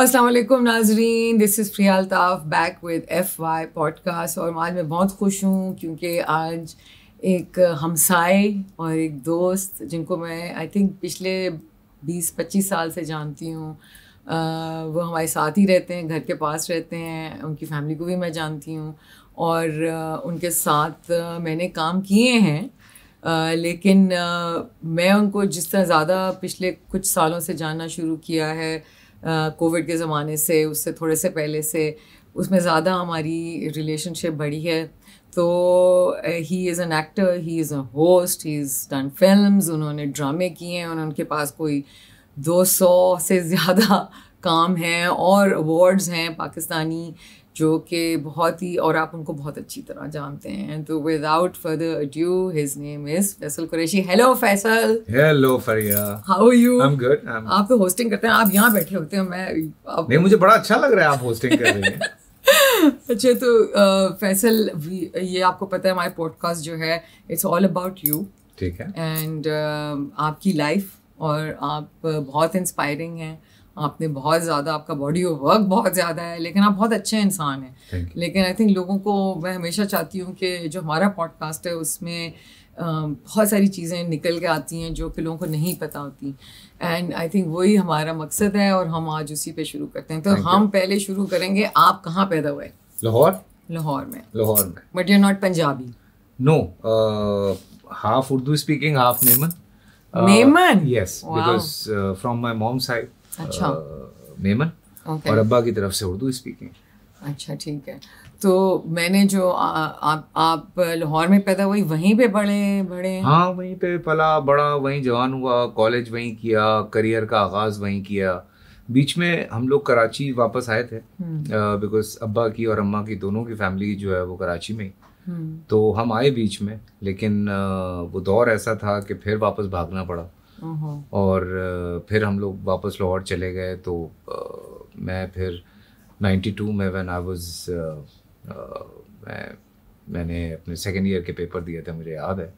असलम नाजरीन this is Faria Altaf back with F Y podcast और आज मैं बहुत खुश हूँ क्योंकि आज एक हमसाए और एक दोस्त जिनको मैं आई थिंक पिछले 20-25 साल से जानती हूँ वो हमारे साथ ही रहते हैं घर के पास रहते हैं उनकी फैमिली को भी मैं जानती हूँ और उनके साथ मैंने काम किए हैं लेकिन मैं उनको जिस तरह ज़्यादा पिछले कुछ सालों से जानना शुरू किया है कोविड के ज़माने से उससे थोड़े से पहले से उसमें ज़्यादा हमारी रिलेशनशिप बढ़ी है तो he is an actor he is a host he is done film उन्होंने ड्रामे किए हैं उनके पास कोई 200 से ज़्यादा काम हैं और अवार्ड्स हैं पाकिस्तानी जो कि बहुत ही और आप उनको बहुत अच्छी तरह जानते हैं तो without further due his name is Faisal Qureshi hello Faisal hello Faria how you I am good आप तो होस्टिंग करते हैं आप यहाँ बैठे होते हैं मैं आप... नहीं मुझे बड़ा अच्छा लग रहा है आप होस्टिंग कर रहे हैं अच्छा तो फैसल ये आपको पता है हमारे पॉडकास्ट जो है इट्स ऑल अबाउट यू ठीक है एंड आपकी लाइफ और आप बहुत इंस्पायरिंग हैं आपने बहुत ज़्यादा आपका बॉडी ऑफ वर्क बहुत ज़्यादा है लेकिन आप बहुत अच्छे इंसान हैं लेकिन आई थिंक लोगों को मैं हमेशा चाहती हूँ कि जो हमारा पॉडकास्ट है उसमें बहुत सारी चीज़ें निकल के आती हैं जो कि लोगों को नहीं पता होती एंड आई थिंक वही हमारा मकसद है और हम आज उसी पे शुरू करते हैं तो Thank हम you. पहले शुरू करेंगे आप कहाँ पैदा हुए लाहौर लाहौर में लाहौर में but you not Punjabi no half Urdu speaking half Memon Memon yes because from my mom side अच्छा मेमन और अब्बा की तरफ से उर्दू स्पीकिंग अच्छा ठीक है तो मैंने जो आ, आ, आप लाहौर में पैदा हुई वहीं पे बड़े बड़े हाँ वहीं पे पला बड़ा वहीं जवान हुआ कॉलेज वहीं किया करियर का आगाज़ वहीं किया बीच में हम लोग कराची वापस आए थे बिकॉज हम्म। अब्बा की और अम्मा की दोनों की फैमिली जो है वो कराची में हम्म। तो हम आए बीच में लेकिन वो दौर ऐसा था कि फिर वापस भागना पड़ा और फिर हम लोग वापस लाहौर चले गए तो मैं फिर 92 में व्हेन आई वाज मैं मैंने अपने सेकेंड ईयर के पेपर दिए थे मुझे याद है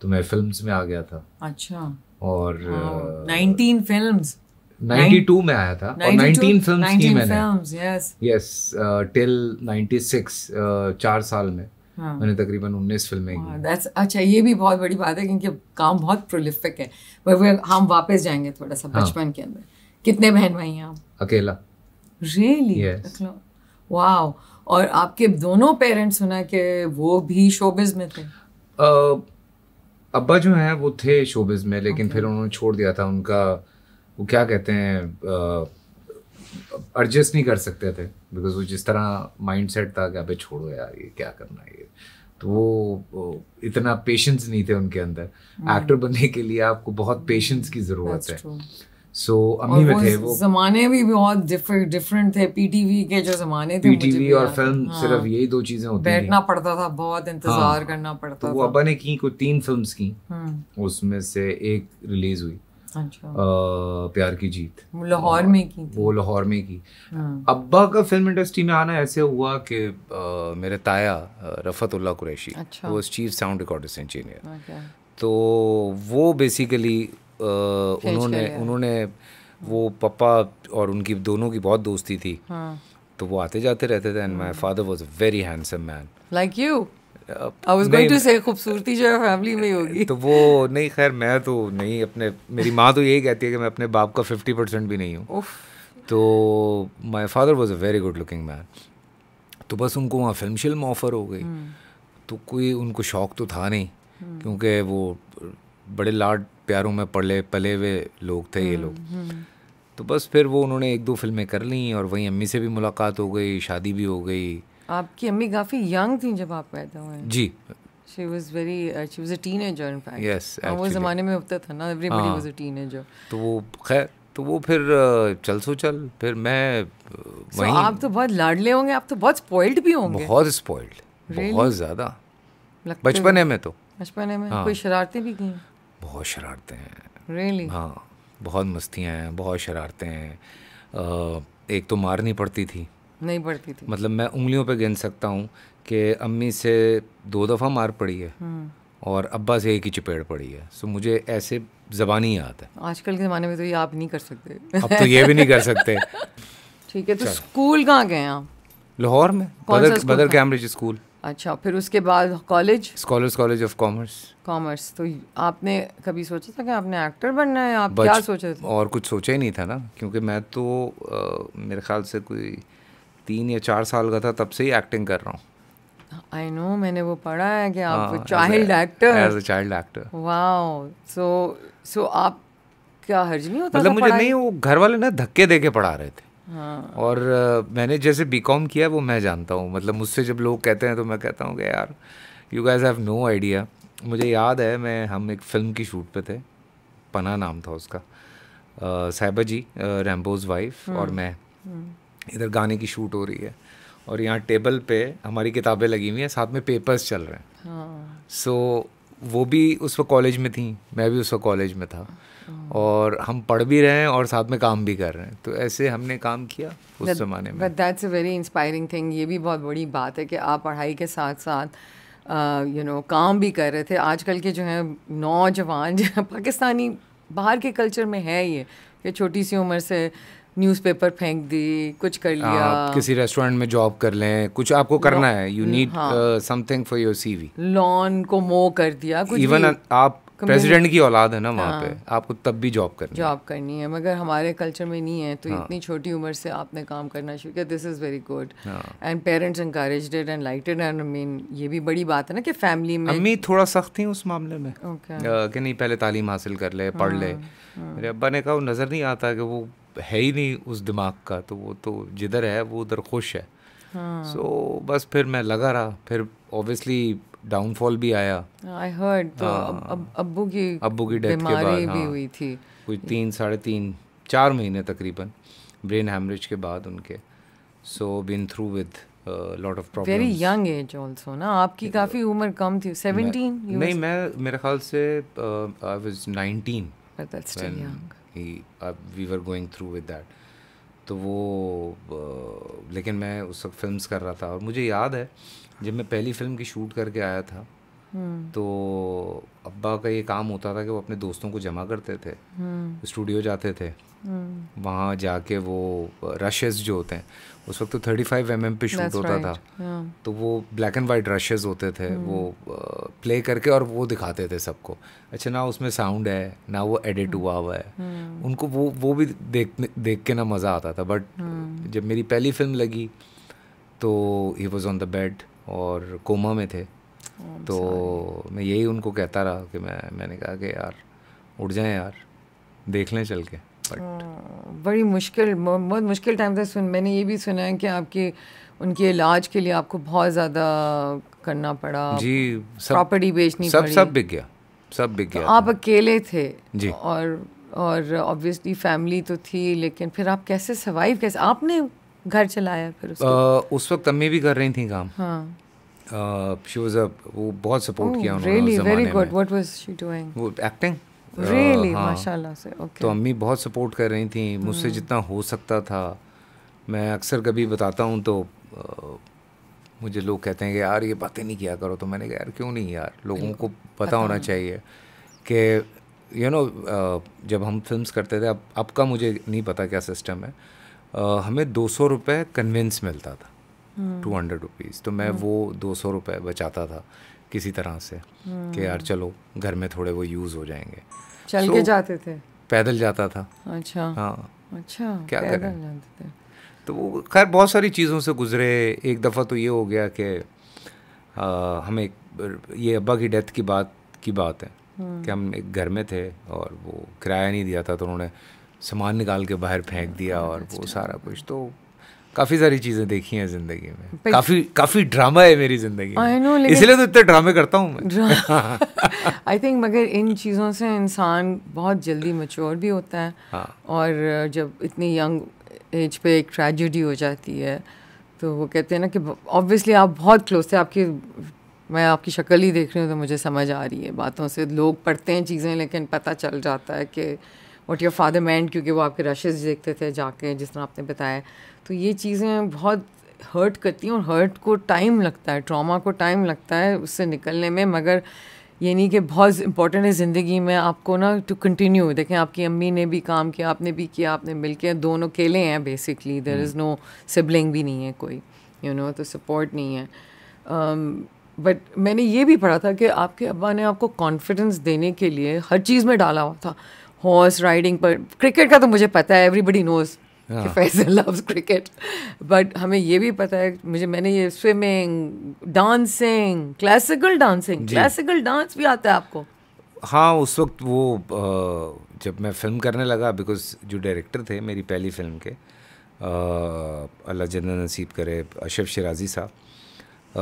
तो मैं फिल्म्स में आ गया था अच्छा और नाइनटीन फिल्म्स 92 में आया था 92, और 19 फिल्म्स की मैंने यस यस टिल 96 चार साल में हाँ। मैंने तकरीबन उन्नीस फिल्में हाँ, की दैट्स अच्छा ये भी बहुत बड़ी बात है क्योंकि काम बहुत प्रोलिफिक है पर हम वापस जाएंगे थोड़ा सा हाँ। बचपन के अंदर कितने बहन भाई हैं आप अकेला रियली yes. वाओ और आपके दोनों पेरेंट्स सुना कि वो भी शोबिज में थे uh, अब्बा जो हैं वो थे शोबिज में लेकिन okay. फिर उन्होंने छोड़ दिया था उनका वो क्या कहते हैं uh, एडजस्ट नहीं कर सकते थे बिकॉज वो जिस तरह माइंड सेट था कि अबे छोड़ो यार ये क्या करना है ये तो वो इतना पेशेंस नहीं थे उनके अंदर एक्टर hmm. बनने के लिए आपको बहुत पेशेंस की ज़रूरत है सो so, अम्मी में थे वो जमाने भी बहुत डिफरेंट थे पीटीवी के जो जमाने थे पीटीवी और फिल्म हाँ, सिर्फ यही दो चीजें होती बैठना पड़ता था बहुत इंतजार हाँ, करना पड़ता तो वो अब्बा ने की कोई तीन फिल्म्स की hmm. उसमें से एक रिलीज हुई अच्छा। प्यार की जीत लाहौर में की थी। वो लाहौर में की हाँ। अब्बा का फिल्म इंडस्ट्री में आना ऐसे हुआ कि मेरे ताया रफ़तुल्ला कुरैशी अच्छा। वो चीफ साउंड रिकॉर्डिस्ट इंजीनियर अच्छा। तो वो बेसिकली आ, उन्होंने उन्होंने वो पापा और उनकी दोनों की बहुत दोस्ती थी हाँ। तो वो आते जाते रहते थे and my father was a very handsome man like you I was going to say खूबसूरती जो है फैमिली में होगी तो वो नहीं खैर मैं तो नहीं अपने मेरी माँ तो यही कहती है कि मैं अपने बाप का फिफ्टी परसेंट भी नहीं हूँ तो my father was a very good looking man तो बस उनको वहाँ फिल्म शिल्म ऑफ़र हो गई हम्म। तो कोई उनको शौक़ तो था नहीं हम्म। क्योंकि वो बड़े लाड प्यारों में पले पले हुए लोग थे ये हम्म, लोग तो बस फिर वो उन्होंने एक दो फिल्में कर ली और वहीं अम्मी से भी मुलाकात हो गई शादी भी हो गई आपकी अम्मी काफ़ी यंग थी जब आप पैदा हुए जी she was very uh, she was a teenager in fact yes हाँ, actually. वो जमाने में होता था ना everybody हाँ, was a teenager तो वो खैर तो वो फिर uh, चल सो चल फिर मैं uh, so आप तो बहुत लाडले होंगे आप तो बहुत स्पॉइल्ड भी होंगे बहुत स्पॉइल्ड really? बहुत ज़्यादा बचपने में तो बचपने में हाँ, कोई शरारतें भी की बहुत शरारतें हैं really? हाँ बहुत मस्तियाँ हैं बहुत शरारतें हैं uh, एक तो मारनी पड़ती थी नहीं पड़ती थी मतलब मैं उंगलियों पे गिन सकता हूँ कि अम्मी से दो दफ़ा मार पड़ी है हम्म। और अब्बा से एक ही चपेट पड़ी है सो मुझे ऐसे जबानी याद है आजकल के ज़माने में तो ये आप नहीं कर सकते अब तो ये भी नहीं कर सकते ठीक है तो स्कूल कहाँ गए आप लाहौर में बदर बदर कैम्ब्रिज स्कूल अच्छा फिर उसके बाद college scholars college of commerce commerce तो आपने कभी सोचा था कि आपने एक्टर बनना है आप क्या सोचा था और कुछ सोचा ही नहीं था ना क्योंकि मैं तो आ, मेरे ख्याल से कोई तीन या चार साल का था तब से ही एक्टिंग कर रहा हूँ आई नो मैंने वो पढ़ा है कि आप child actor as a child actor wow so so आप क्या हर्ज नहीं होता मतलब मुझे नहीं वो घर वाले ना धक्के दे के पढ़ा रहे थे हाँ। और uh, मैंने जैसे बी कॉम किया वो मैं जानता हूँ मतलब मुझसे जब लोग कहते हैं तो मैं कहता हूँ कि यार you guys have no idea मुझे याद है मैं हम एक फिल्म की शूट पे थे पना नाम था उसका साहबा जी रैम्बोज वाइफ और हम्म। मैं हम्म। इधर गाने की शूट हो रही है और यहाँ टेबल पे हमारी किताबें लगी हुई हैं साथ में पेपर्स चल रहे हैं सो हाँ। so, वो भी उस वक्त कॉलेज में थी मैं भी उस वक्त कॉलेज में था हाँ। और हम पढ़ भी रहे हैं और साथ में काम भी कर रहे हैं तो ऐसे हमने काम किया उस ज़माने में but that's a very inspiring thing ये भी बहुत बड़ी बात है कि आप पढ़ाई के साथ साथ यू नो काम भी कर रहे थे आजकल के जो हैं नौजवान पाकिस्तानी बाहर के कल्चर में है ये कि छोटी सी उम्र से न्यूज़पेपर फेंक दी कुछ कर लिया आप किसी रेस्टोरेंट में जॉब कर लें कुछ आपको करना है you need something for your CV लॉन को मो कर दिया कुछ इवन आप प्रेसिडेंट की औलाद है ना वहाँ पे हाँ। आपको तब भी जॉब करनी जॉब करनी है मगर हमारे कल्चर में नहीं है तो हाँ, इतनी छोटी उम्र से आपने काम करना शुरू किया this is very good and parents encourage and lighted and mean ये भी बड़ी बात है ना कि फैमिली में अम्मी थोड़ा सख्त थी उस मामले में okay. uh, कि नहीं पहले तालीम हासिल कर ले पढ़ हाँ, ले हाँ। मेरे अब्बा ने कहा नज़र नहीं आता कि वो है ही नहीं उस दिमाग का तो वो तो जिधर है वो उधर खुश है सो हाँ. so, बस फिर मैं लगा रहा फिर ऑब्वियसली डाउनफॉल भी आया आई हर्ड तो हाँ, अब्बू की अब्बू की डेथ के बाद भी हाँ, हुई थी कुछ तीन साढ़े तीन चार महीने तकरीबन ब्रेन हेमरेज के बाद उनके so been through with lot of problem very young age also ना आपकी काफ़ी उम्र कम थी सेवनटीन नहीं मैं मेरे ख्याल से आई वॉज नाइनटीन यंग ही we were going through with that तो वो लेकिन मैं उस वक्त फिल्म कर रहा था और मुझे याद है जब मैं पहली फिल्म की शूट करके आया था हम्म। तो अब्बा का ये काम होता था कि वो अपने दोस्तों को जमा करते थे स्टूडियो हम्म। जाते थे हम्म। वहाँ जाके वो रशेस जो होते हैं उस वक्त तो थर्टी फाइव एम एम पे शूट होता right. था yeah. तो वो ब्लैक एंड वाइट रशेज होते थे hmm. वो प्ले करके और वो दिखाते थे सबको अच्छा ना उसमें साउंड है ना वो एडिट hmm. हुआ हुआ है hmm. उनको वो वो भी देख देख के ना मज़ा आता था बट hmm. जब मेरी पहली फिल्म लगी तो he was on the bed और कोमा में थे oh, तो sorry. मैं यही उनको कहता रहा कि मैं मैंने कहा कि यार उठ जाएँ यार देख लें चल के बट हाँ, बड़ी मुश्किल बहुत मुश्किल टाइम था सुन मैंने ये भी सुना है कि आपके उनके इलाज के लिए आपको बहुत ज़्यादा करना पड़ा जी प्रॉपर्टी बेचनी सब सब बिक गया सब बिक गया तो आप अकेले थे जी और और ऑब्वियसली फैमिली तो थी लेकिन फिर आप कैसे सर्वाइव कैसे आपने घर चलाया फिर उसको? आ, उस वक्त अम्मी भी कर रही थी काम हाँ शी वाज अ वो बहुत सपोर्ट oh, किया उन्होंने really, very good. What was she वो एक्टिंग really? हाँ, माशाल्लाह से okay. तो अम्मी बहुत सपोर्ट कर रही थी मुझसे hmm. जितना हो सकता था मैं अक्सर कभी बताता हूँ तो आ, मुझे लोग कहते हैं कि यार ये बातें नहीं किया करो तो मैंने कहा यार क्यों नहीं यार लोगों को पता होना चाहिए कि यू नो जब हम फिल्म्स करते थे अब अब का मुझे नहीं पता क्या सिस्टम है uh, हमें दो सौ रुपये कन्वेंस मिलता था टू हंड्रेड रुपीज़ तो मैं hmm. वो दो सौ रुपये बचाता था किसी तरह से कि यार हम्म। चलो घर में थोड़े वो यूज़ हो जाएंगे चल so, के जाते थे पैदल जाता था अच्छा हाँ अच्छा क्या करें जाते थे तो वो खैर बहुत सारी चीज़ों से गुजरे एक दफ़ा तो ये हो गया कि हम एक ये अब्बा की डेथ की बात की बात है हम्म। कि हम एक घर में थे और वो किराया नहीं दिया था तो उन्होंने सामान निकाल के बाहर फेंक दिया हम्म। और वो अच्छा। सारा कुछ तो काफी सारी चीजें देखी हैं जिंदगी में काफी काफी ड्रामा है मेरी जिंदगी में इसलिए तो इतने ड्रामे करता हूँ आई थिंक मगर इन चीज़ों से इंसान बहुत जल्दी मच्योर भी होता है हाँ. और जब इतनी यंग एज पे एक ट्रेजिडी हो जाती है तो वो कहते हैं ना कि ऑब्वियसली आप बहुत क्लोज थे आपकी मैं आपकी शक्ल ही देख रही हूँ तो मुझे समझ आ रही है बातों से लोग पढ़ते हैं चीज़ें लेकिन पता चल जाता है कि वॉट योर फादर मैंड क्योंकि वो आपके रशेज़ देखते थे जाके जिस तरह आपने बताया तो ये चीज़ें बहुत हर्ट करती हैं और हर्ट को टाइम लगता है ट्रॉमा को टाइम लगता है उससे निकलने में मगर ये नहीं कि बहुत इंपॉर्टेंट है ज़िंदगी में आपको ना टू कंटिन्यू देखें आपकी अम्मी ने भी काम किया आपने भी किया आपने मिल के दोनों अकेले हैं basically there is no sibling भी नहीं है कोई यू नो तो सपोर्ट नहीं है बट um, मैंने ये भी पढ़ा था कि आपके अब्बा ने आपको कॉन्फिडेंस देने के लिए हर चीज़ में डाला हुआ था हॉर्स राइडिंग पर क्रिकेट का तो मुझे पता है एवरीबडी नोज़ कि फैसल लव्स क्रिकेट बट हमें ये भी पता है मुझे मैंने ये swimming dancing classical dancing classical dance भी आता है आपको हाँ उस वक्त वो जब मैं फिल्म करने लगा बिकॉज जो डायरेक्टर थे मेरी पहली फिल्म के अल्लाह जन्ना नसीब करे अशफ शराजी साहब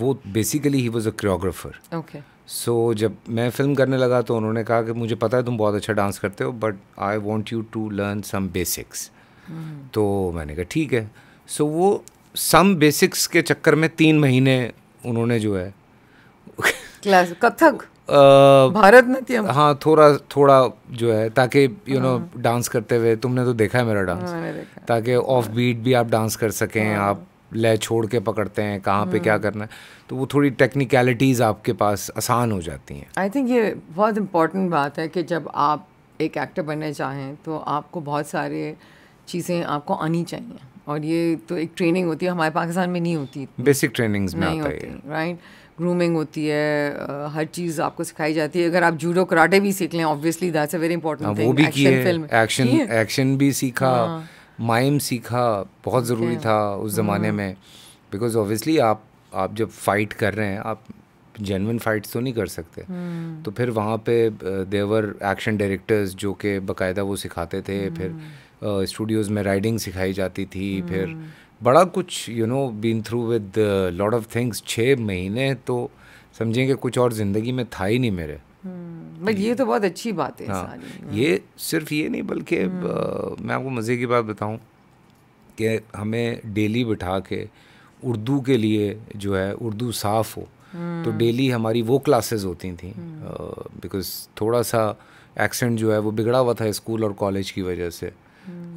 वो basically he was a choreographer okay so जब मैं फिल्म करने लगा तो उन्होंने कहा कि मुझे पता है तुम बहुत अच्छा डांस करते हो but I want you to learn some basics तो मैंने कहा ठीक है सो वो सम बेसिक्स के चक्कर में तीन महीने उन्होंने जो है क्लास कथक भारत नाट्यम हाँ थोड़ा थोड़ा जो है ताकि यू नो डांस करते हुए तुमने तो देखा है मेरा डांस हाँ, ताकि ऑफ बीट भी आप डांस कर सकें हाँ। आप लय छोड़ के पकड़ते हैं कहाँ पे क्या हाँ। करना है तो वो थोड़ी टेक्निकलिटीज़ आपके पास आसान हो जाती हैं आई थिंक ये बहुत इम्पोर्टेंट बात है कि जब आप एक एक्टर बनने चाहें तो आपको बहुत सारे चीज़ें आपको आनी चाहिए और ये तो एक ट्रेनिंग होती है हमारे पाकिस्तान में नहीं होती बेसिक ट्रेनिंग्स में नहीं होती राइट ग्रूमिंग होती है हर चीज़ आपको सिखाई जाती है अगर आप जूडो कराटे भी सीख लें obviously that's a very important thing action किए एक्शन एक्शन भी सीखा माइम हाँ। सीखा बहुत ज़रूरी था उस ज़माने हाँ। में बिकॉज ऑब्वियसली आप आप जब फाइट कर रहे हैं आप जेनविन फाइट्स तो नहीं कर सकते हम्म। तो फिर वहाँ पे देवर एक्शन डायरेक्टर्स जो कि बाकायदा वो सिखाते थे फिर हम्म। स्टूडियोज़ में राइडिंग सिखाई जाती थी hmm. फिर बड़ा कुछ you know been through with lot of things छः महीने तो समझेंगे कुछ और ज़िंदगी में था ही नहीं मेरे बट हम्म, hmm. ये तो बहुत अच्छी बात है हाँ, हम्म। ये सिर्फ ये नहीं बल्कि hmm. मैं आपको मज़े की बात बताऊँ कि हमें डेली बिठा के उर्दू के लिए जो है उर्दू साफ़ हो hmm. तो डेली हमारी वो क्लासेस होती थी बिकॉज़ थोड़ा सा एक्सेंट जो है वो बिगड़ा हुआ था स्कूल और कॉलेज की वजह से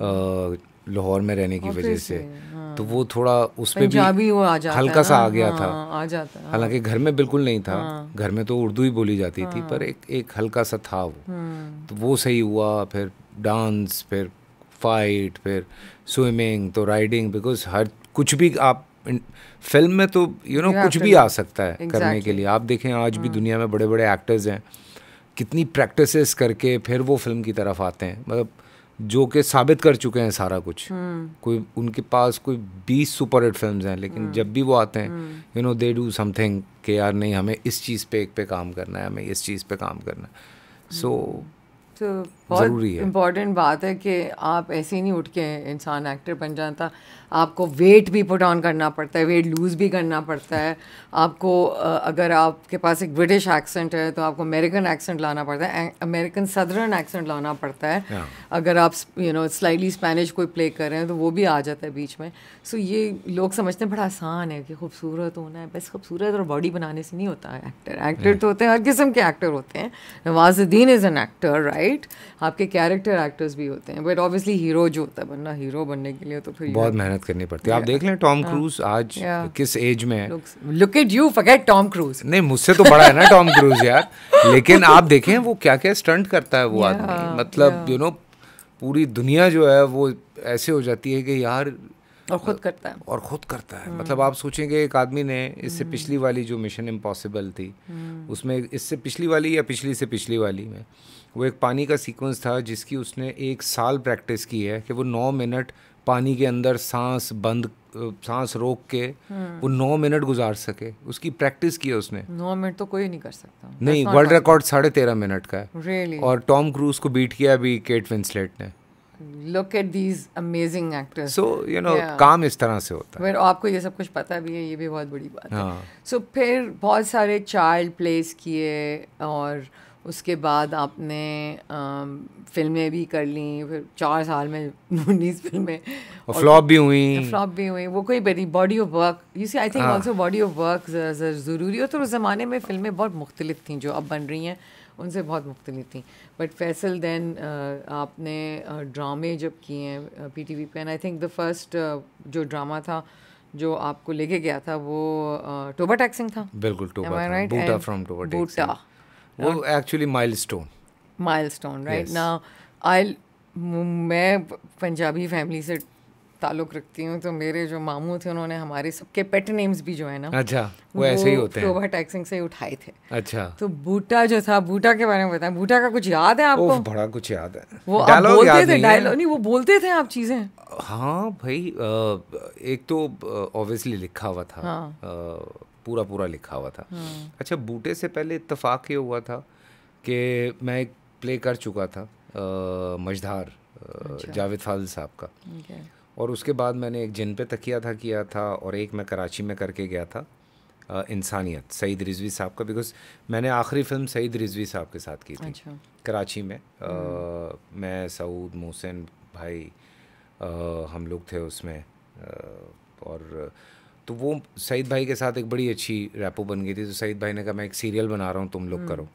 लाहौर में रहने की वजह से हाँ। तो वो थोड़ा उस पर भी हल्का सा आ गया हाँ, था हाँ, आ जाता हालांकि घर में बिल्कुल नहीं था घर में तो उर्दू ही बोली जाती थी पर एक एक हल्का सा था वो तो वो सही हुआ फिर डांस फिर फाइट फिर स्विमिंग तो राइडिंग बिकॉज हर कुछ भी आप फिल्म में तो यू नो कुछ भी आ सकता है करने के लिए आप देखें आज भी दुनिया में बड़े बड़े एक्टर्स हैं कितनी प्रैक्टिस करके फिर वो फिल्म की तरफ आते हैं मतलब जो कि साबित कर चुके हैं सारा कुछ हम्म। कोई उनके पास कोई बीस सुपर हिट फिल्म हैं लेकिन हम्म। जब भी वो आते हैं you know they do something के यार नहीं हमें इस चीज़ पे एक पे काम करना है हमें इस चीज़ पे काम करना है सो हम्म। so, तो बहुत इम्पॉर्टेंट बात है कि आप ऐसे ही नहीं उठ के इंसान एक्टर बन जाता आपको वेट भी पुट ऑन करना पड़ता है वेट लूज़ भी करना पड़ता है आपको अगर आपके पास एक ब्रिटिश एक्सेंट है तो आपको अमेरिकन एक्सेंट लाना पड़ता है अमेरिकन सदर्न एक्सेंट लाना पड़ता है yeah. अगर आप यू नो स्लाइटली स्पेनिश कोई प्ले कर रहे हैं तो वो भी आ जाता है बीच में सो so, ये लोग समझते हैं बड़ा आसान है कि खूबसूरत होना है बस खूबसूरत और बॉडी बनाने से नहीं होता है एक्टर एक्टर तो होते हैं हर किस्म के एक्टर होते हैं Nawazuddin is an actor right आपके कैरेक्टर एक्टर्स भी होते हैं बट ऑब्वियसली हीरो जो होता है बनना हीरो बनने के लिए तो फिर बहुत मेहनत मेहनत करनी पड़ती है आप देख लें टॉम क्रूज आज किस एज में है look at you forget Tom Cruise नहीं मुझसे तो बड़ा है ना टॉम क्रूज यार लेकिन आप देखें वो क्या क्या स्टंट करता है वो आदमी मतलब यू नो पूरी दुनिया जो है वो ऐसे हो जाती है कि यार और खुद करता है और खुद करता है मतलब hmm. आप सोचेंगे एक आदमी ने इससे hmm. पिछली वाली जो मिशन इम्पॉसिबल थी hmm. उसमें इससे पिछली वाली या पिछली से पिछली वाली में वो एक पानी का सीक्वेंस था जिसकी उसने एक साल प्रैक्टिस की है कि वो नौ मिनट पानी के अंदर सांस बंद सांस रोक के हम्म। वो नौ मिनट गुजार सके उसकी प्रैक्टिस की है उसने नौ मिनट तो कोई नहीं कर सकता नहीं वर्ल्ड रिकॉर्ड साढ़े तेरह मिनट का है really? और टॉम क्रूज को बीट किया अभी केट विंसलेट ने look at these amazing actors so you know काम इस तरह से होता है आपको ये सब कुछ पता भी है ये भी बहुत बड़ी बात हाँ. है सो so, फिर बहुत सारे चाइल्ड प्लेस किए और उसके बाद आपने फिल्में भी कर ली फिर चार साल में उन्नीस फिल्में फ्लॉप भी हुई फ्लॉप भी हुई वो कोई बड़ी body of work you see I think also body of work ज़रूरी हो तो उस ज़माने में फिल्में बहुत मुख्तलिफ थी जो अब बन रही हैं उनसे बहुत मुख्तलिफ थी बट फैसल दैन आपने ड्रामे जब किए हैं पी टी वी पे and I think the first जो ड्रामा था जो आपको लेके गया था वो टोबा टैक्सिंग था बिल्कुल टोबा राइट बूटा फ्रॉम टोबा वो एक्चुअली माइलस्टोन माइलस्टोन राइट ना आई मैं पंजाबी फैमिली से ताल्लुक़ रखती हूँ तो मेरे जो मामू थे उन्होंने हमारे सबके पेट नेम्स भी जो है ना अच्छा वो, वो ऐसे ही होते हैं टैक्सिंग से उठाए थे अच्छा तो बूटा जो था बूटा के बारे में बताएं बूटा का कुछ याद है आपको बड़ा कुछ याद है वो आप बोलते याद थे डायलॉग नहीं वो बोलते थे आप चीज़ें हाँ भाई एक तो ऑब्वियसली लिखा हुआ था हाँ। पूरा पूरा लिखा हुआ था हम्म। अच्छा बूटे से पहले इतफाक़ ये हुआ था कि मैं एक प्ले कर चुका था मझधार अच्छा। जावेद फाजिल साहब का और उसके बाद मैंने एक जिन पे तकिया था किया था और एक मैं कराची में करके गया था इंसानियत सईद रिजवी साहब का बिकॉज मैंने आखिरी फिल्म सईद रिजवी साहब के साथ की थी अच्छा। कराची में आ, हम्म। मैं सऊद मोहसिन भाई आ, हम लोग थे उसमें आ, और तो वो सईद भाई के साथ एक बड़ी अच्छी रैपो बन गई थी तो सईद भाई ने कहा मैं एक सीरियल बना रहा हूँ तुम लोग हम्म। करो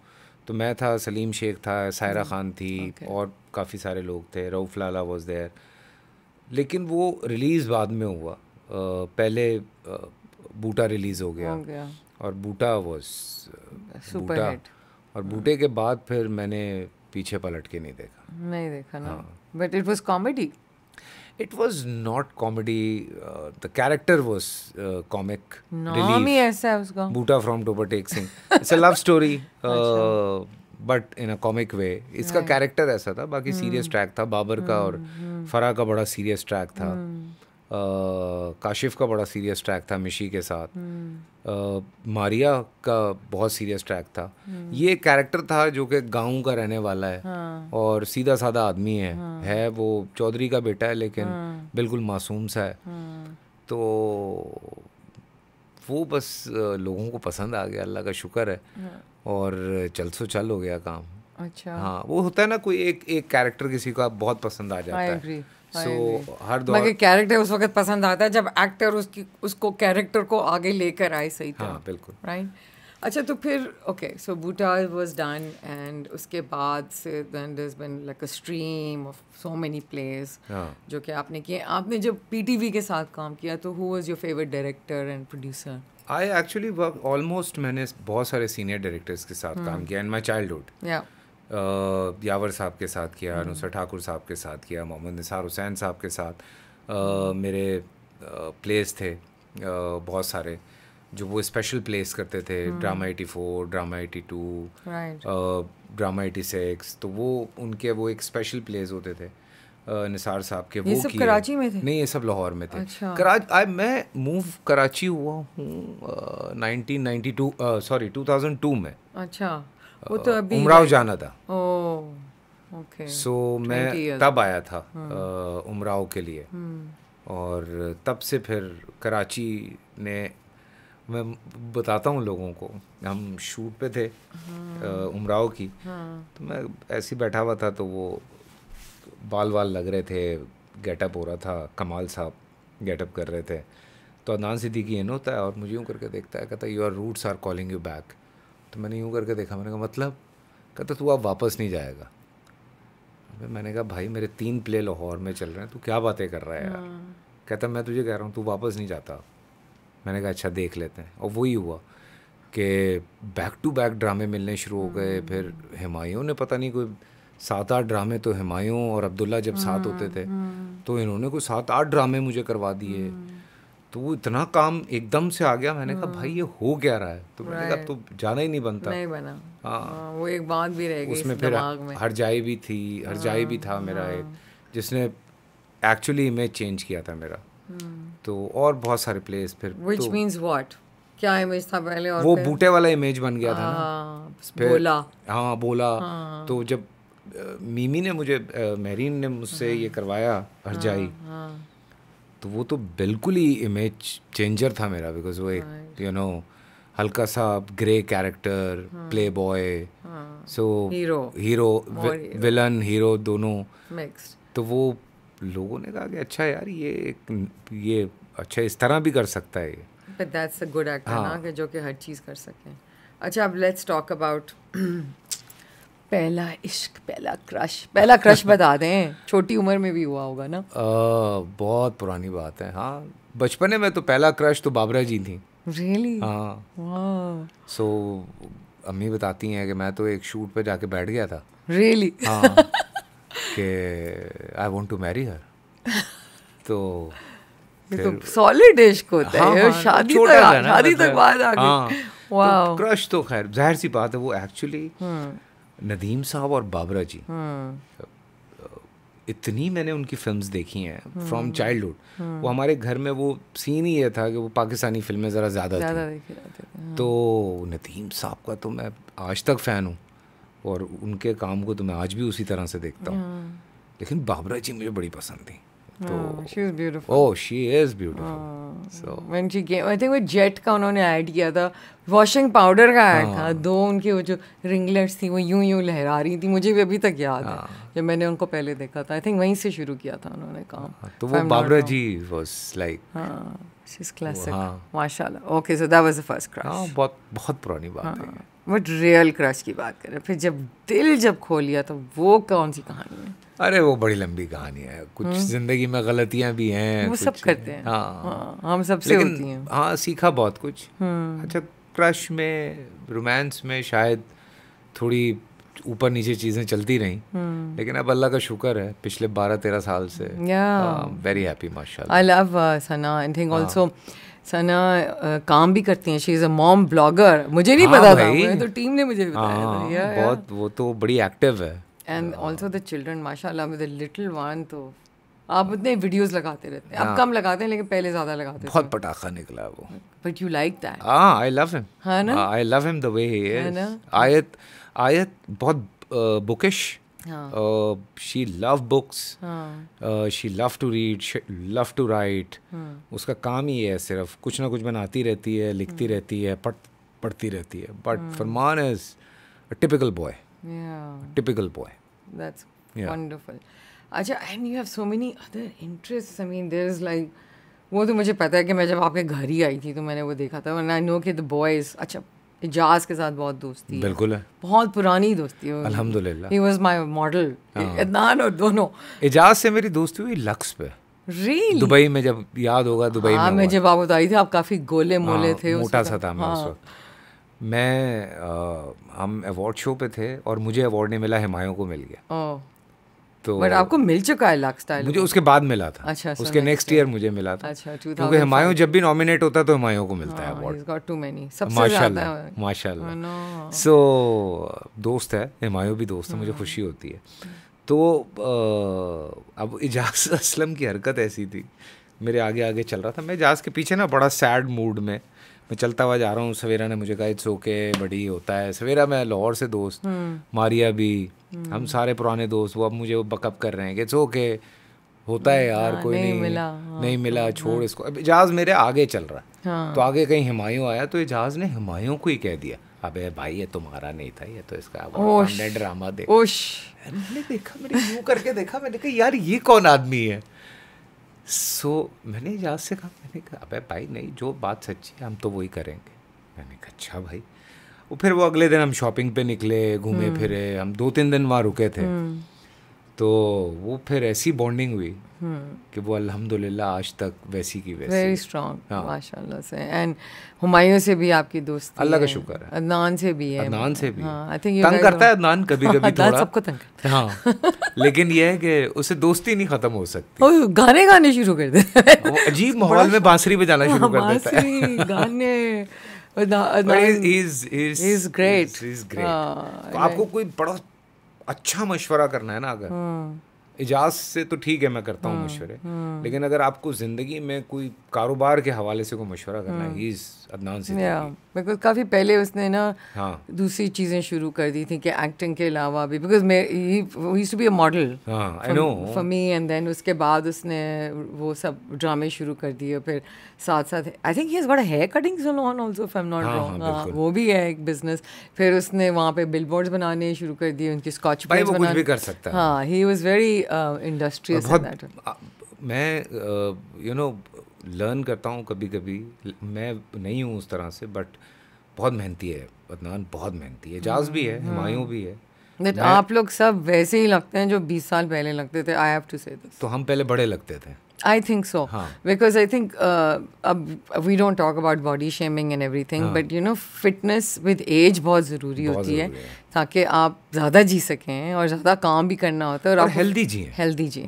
तो मैं था सलीम शेख था सायरा खान थी okay. और काफ़ी सारे लोग थे रऊफ़ लाला वॉज देयर लेकिन वो रिलीज़ बाद में हुआ आ, पहले आ, बूटा रिलीज़ हो गया, हो गया। और बूटा वॉज बूटा और हम्म। बूटे के बाद फिर मैंने पीछे पलट के नहीं देखा नहीं देखा ना but it was comedy it was not comedy the character was comic Boota from Toba Tek Singh it's a love story but in a comic way इसका कैरेक्टर ऐसा था बाकी सीरियस ट्रैक था बाबर का और फरा का बड़ा सीरियस ट्रैक था काशिफ का बड़ा सीरियस ट्रैक था मिशी के साथ आ, हम्म। मारिया का बहुत सीरियस ट्रैक था हम्म। ये कैरेक्टर था जो कि गांव का रहने वाला है हाँ. और सीधा साधा आदमी है हाँ. है वो चौधरी का बेटा है लेकिन हाँ. बिल्कुल मासूम सा है हाँ. तो वो बस लोगों को पसंद आ गया अल्लाह का शुक्र है हाँ. और चल सो चल हो गया काम अच्छा हाँ वो होता है ना कोई एक एक कैरेक्टर किसी को बहुत पसंद आ जाता है सो हर दौर मगर कैरेक्टर उस वक्त पसंद आता है जब एक्टर उसकी उसको कैरेक्टर को आगे लेकर आए सही था हाँ, बिल्कुल राइट अच्छा तो फिर okay so Boota was done and उसके बाद से then this been like a stream of so many place जो कि आपने किए आपने जब पीटीवी के साथ काम किया तो who was your favourite director and producer I actually work almost मैंने बहुत सारे सीनियर डायरेक्टर्स के साथ hmm. काम किया इन माई चाइल्ड हुड यावर साहब के साथ किया हम्म। नुसर ठाकुर साहब के साथ किया मोहम्मद निसार हुसैन साहब के साथ आ, हम्म। मेरे प्लेस थे आ, बहुत सारे जो वो स्पेशल प्लेस करते थे हम्म। Drama eighty four drama eighty two drama eighty six तो वो उनके वो एक स्पेशल प्लेस होते थे निसार साहब के ये वो सब कराची में थे नहीं ये सब लाहौर में थे अच्छा। कराची मैं मूव कराची हुआ हूँ nineteen ninety two sorry two thousand two में अच्छा वो तो अभी उमराव जाना था ओके सो मैं तब आया था हम्म। उमराव के लिए हम्म। और तब से फिर कराची ने मैं बताता हूँ लोगों को हम शूट पे थे हाँ। उमराव की हाँ। तो मैं ऐसे ही बैठा हुआ था तो वो बाल वाल लग रहे थे गेटअप हो रहा था कमाल साहब गेटअप कर रहे थे तो अदनान सिद्दीकी इन होता है और मुझे यूँ करके देखता है कहता you are roots are calling you back तो मैंने यूँ करके देखा मैंने कहा मतलब कहता तू अब वापस नहीं जाएगा मैंने कहा भाई मेरे तीन प्ले लाहौर में चल रहे हैं तू क्या बातें कर रहा है यार हाँ। कहता मैं तुझे कह रहा हूँ तू वापस नहीं जाता मैंने कहा अच्छा देख लेते हैं और वही हुआ कि बैक टू बैक ड्रामे मिलने शुरू हो गए हाँ। फिर हमायों ने पता नहीं कोई सात आठ ड्रामे तो हमायों और अब्दुल्ला जब साथ होते हाँ, थे तो इन्होंने कोई सात आठ ड्रामे मुझे करवा दिए तो वो इतना काम एकदम से आ गया मैंने कहा भाई ये हो क्या रहा है तो मैंने कहा तो जाना ही नहीं बनता नहीं बना हाँ, हाँ वो एक बात भी रहेगी उसमें फिर हरजाई भी थी हरजाई भी था हाँ, मेरा हाँ। एक जिसने एक्चुअली इमेज चेंज किया था मेरा हम्म। तो और बहुत सारे प्लेस फिर विच मीन्स वॉट क्या इमेज था पहले और वो बूटे वाला इमेज बन गया था बोला हाँ बोला तो जब मीमी ने मुझे मेहरीन ने मुझसे ये करवाया हरजाई तो वो तो बिल्कुल ही इमेज चेंजर था मेरा बिकॉज वो एक यू नो हल्का सा grey character play boy so hero hero villain hero दोनों तो वो लोगों ने कहा कि अच्छा यार ये ये अच्छा इस तरह भी कर सकता है but that's a good actor ना कि जो कि हर चीज़ कर सके अच्छा अब लेट्स टॉक अबाउट पहला इश्क पहला क्रश पहला क्रश बता दें छोटी उम्र में भी हुआ होगा ना आ, बहुत पुरानी बात है हाँ बचपने में तो पहला क्रश तो बाबरा जी थी रियली हाँ सो अम्मी बताती हैं कि मैं तो एक शूट पे जाके बैठ गया था रियली हाँ, कि I want to marry her तो तो सॉलिड इश्क होता हाँ, है हाँ, शादी तक शादी मतलब- तक बाद आ गई वाओ क्रश तो खैर जाहिर सी बात है वो एक्चुअली नदीम साहब और बाबरा जी हम्म। इतनी मैंने उनकी फिल्म्स देखी हैं फ्रॉम हम्म। चाइल्डहुड हम्म। वो हमारे घर में वो सीन ही ये था कि वो पाकिस्तानी फिल्में ज़रा ज़्यादा थी हाँ। तो नदीम साहब का तो मैं आज तक फ़ैन हूँ और उनके काम को तो मैं आज भी उसी तरह से देखता हूँ हाँ। लेकिन बाबरा जी मुझे बड़ी पसंद थी जेट तो हाँ, oh, हाँ, का उन्होंने ऐड किया था वॉशिंग पाउडर का ऐड था हाँ। दो उनकी वो जो रिंगलेट्स थी वो यूं यूं लहरा रही थी मुझे भी अभी तक याद है जब मैंने उनको पहले देखा था आई थिंक वहीं से शुरू किया था उन्होंने काम तो वो Babra ji was like she is classic माशाल्लाह okay so that was the first crush बहुत बहुत पुरानी बात है बट रियल क्रश की बात करें फिर जब दिल जब खोल लिया तो वो कौन सी कहानी है अरे वो बड़ी लंबी कहानी है कुछ हम्म। जिंदगी में गलतियां भी हैं वो सब करते हैं हाँ, हाँ हम सब से होती हैं हाँ सीखा बहुत कुछ हम्म। अच्छा क्रश में रोमांस में शायद थोड़ी ऊपर नीचे चीज़ें चलती रही हम्म। लेकिन अब अल्लाह का शुक्र है पिछले बारह तेरह साल से वेरी हैप्पी हाँ, माशाल्लाह I love Sana I think also Sana काम भी करती हैं she is a mom blogger मुझे नहीं हाँ पता था तो टीम ने मुझे बताया था हाँ, बहुत वो तो बड़ी एक्टिव है एंड ऑल्सो द चिल्ड्रन माशाल्लाह विद लिटिल वन तो आप उतने वीडियोस लगाते रहते हैं अब हाँ। कम लगाते हैं लेकिन पहले ज्यादा लगाते हैं बहुत पटाखा निकला वो बट यू लाइक दैट हां आई लव हिम हां ना I love him the way he is ना आयत आयत बहुत bookish she love books she love to read love to write उसका काम ही है सिर्फ कुछ ना कुछ बनाती रहती है लिखती हाँ। रहती है पढ़ पढ़ती रहती है but Farman is a typical boy typical boy that's wonderful अच्छा and you have so many other interest I mean there is like वो तो मुझे पता है कि मैं जब आपके घर ही आई थी तो मैंने वो देखा था वरना आई नो कि द बॉयज़ अच्छा इजाज के साथ बहुत दोस्ती बिल्कुल है बहुत पुरानी दोस्ती है अल्हम्दुलिल्लाह he was my model Idnan और दोनों इजाज से मेरी दोस्ती हुई लक्स पे Really? दुबई में जब याद होगा दुबई हाँ, में मैं जब आप बताई थी आप काफी गोले मोले हाँ, थे मोटा सा था मैं उस हाँ। वक्त मैं आ, हम अवार्ड शो पे थे और मुझे अवार्ड नहीं मिला हिमायों को मिल गया तो बट आपको मिल चुका है लाख स्टाइल मुझे उसके बाद मिला था अच्छा उसके नेक्स्ट ईयर मुझे मिला था अच्छा क्योंकि हमायों जब भी नॉमिनेट होता है तो हमायों को मिलता है अवार्ड हाँ, माशाल्लाह माशाल्लाह सो oh, दोस्त है हमायों भी दोस्त है मुझे हाँ। खुशी होती है तो अब इजाज असलम की हरकत ऐसी थी मेरे आगे आगे चल रहा था मैं इजाज के पीछे ना बड़ा सैड मूड में मैं चलता हुआ जा रहा हूँ सवेरा ने मुझे कहा इट्स ओके बड़ी होता है सवेरा मैं लाहौर से दोस्त हम्म। मारिया भी हम्म। हम सारे पुराने दोस्त वो अब मुझे बकअप कर रहे हैं कि इट्स ओके होता है हम्म। यार हाँ, कोई नहीं मिला नहीं मिला हाँ, तो छोड़ हाँ। इसको अब एजाज मेरे आगे चल रहा है तो आगे कहीं हमायूं आया तो एजाज ने हमायूं को ही कह दिया अबे भाई ये तुम्हारा नहीं था ये तो इसका ड्रामा देखा मैंने देखा मैंने यूं करके देखा मैंने कहा यार ये कौन आदमी है सो so, मैंने याद से कहा मैंने कहा अबे भाई नहीं जो बात सच्ची है हम तो वही करेंगे मैंने कहा अच्छा भाई वो फिर वो अगले दिन हम शॉपिंग पे निकले घूमे हम्म। फिरे हम दो तीन दिन वहाँ रुके थे हम्म। तो वो फिर ऐसी बॉन्डिंग हुई हम्म। कि वो अल्हम्दुलिल्लाह आज तक वैसी की वैसी वेरी स्ट्रॉन्ग हाँ। माशाल्लाह से एंड हुमायूं से भी आपकी दोस्ती अल्लाह का शुक्र है अदनान से भी है अदनान से भी आई थिंक हाँ, तंग करता है अदनान कभी कभी थोड़ा सबको तंग करता हाँ लेकिन ये है कि उसे दोस्ती नहीं खत्म हो सकती ओ गाने गाने शुरू कर देता है अजीब माहौल में बांसुरी बजाना शुरू कर देता है गाने is is is great great आपको कोई बड़ा अच्छा मशवरा करना है ना अगर हाँ। इजाज से तो ठीक है मैं करता हूँ हाँ, मशवरे हाँ। लेकिन अगर आपको ज़िंदगी में कोई कारोबार के हवाले से कोई मशवरा करना है इज़ अदनान बिकॉज काफ़ी पहले उसने ना हाँ. दूसरी चीज़ें शुरू कर दी थी कि एक्टिंग के अलावा भी because may use to be a model for me and then उसके बाद उसने वो सब ड्रामे शुरू कर दिए फिर साथ साथ I think he is got hair cutting salon also fam not wrong वो भी है एक बिजनेस फिर उसने वहाँ पे बिल बोर्ड बनाने शुरू कर दिए उनकी स्कॉच भी कर सकता हाँ ही वॉज वेरी इंडस्ट्रियस मैं यू uh, नो लर्न करता हूँ कभी कभी मैं नहीं हूँ उस तरह से बट बहुत मेहनती है बदनान बहुत मेहनती है जाज भी है हिमायूँ हम्म। भी है तो आप लोग सब वैसे ही लगते हैं जो 20 साल पहले लगते थे I have to say this तो हम पहले बड़े लगते थे I think so because I think अब, we don't talk about body shaming and everything but you know fitness with age बहुत ज़रूरी होती है, है ताकि आप ज़्यादा जी सकें और ज़्यादा काम भी करना होता है और, और आप हेल्दी जी हेल्दी जी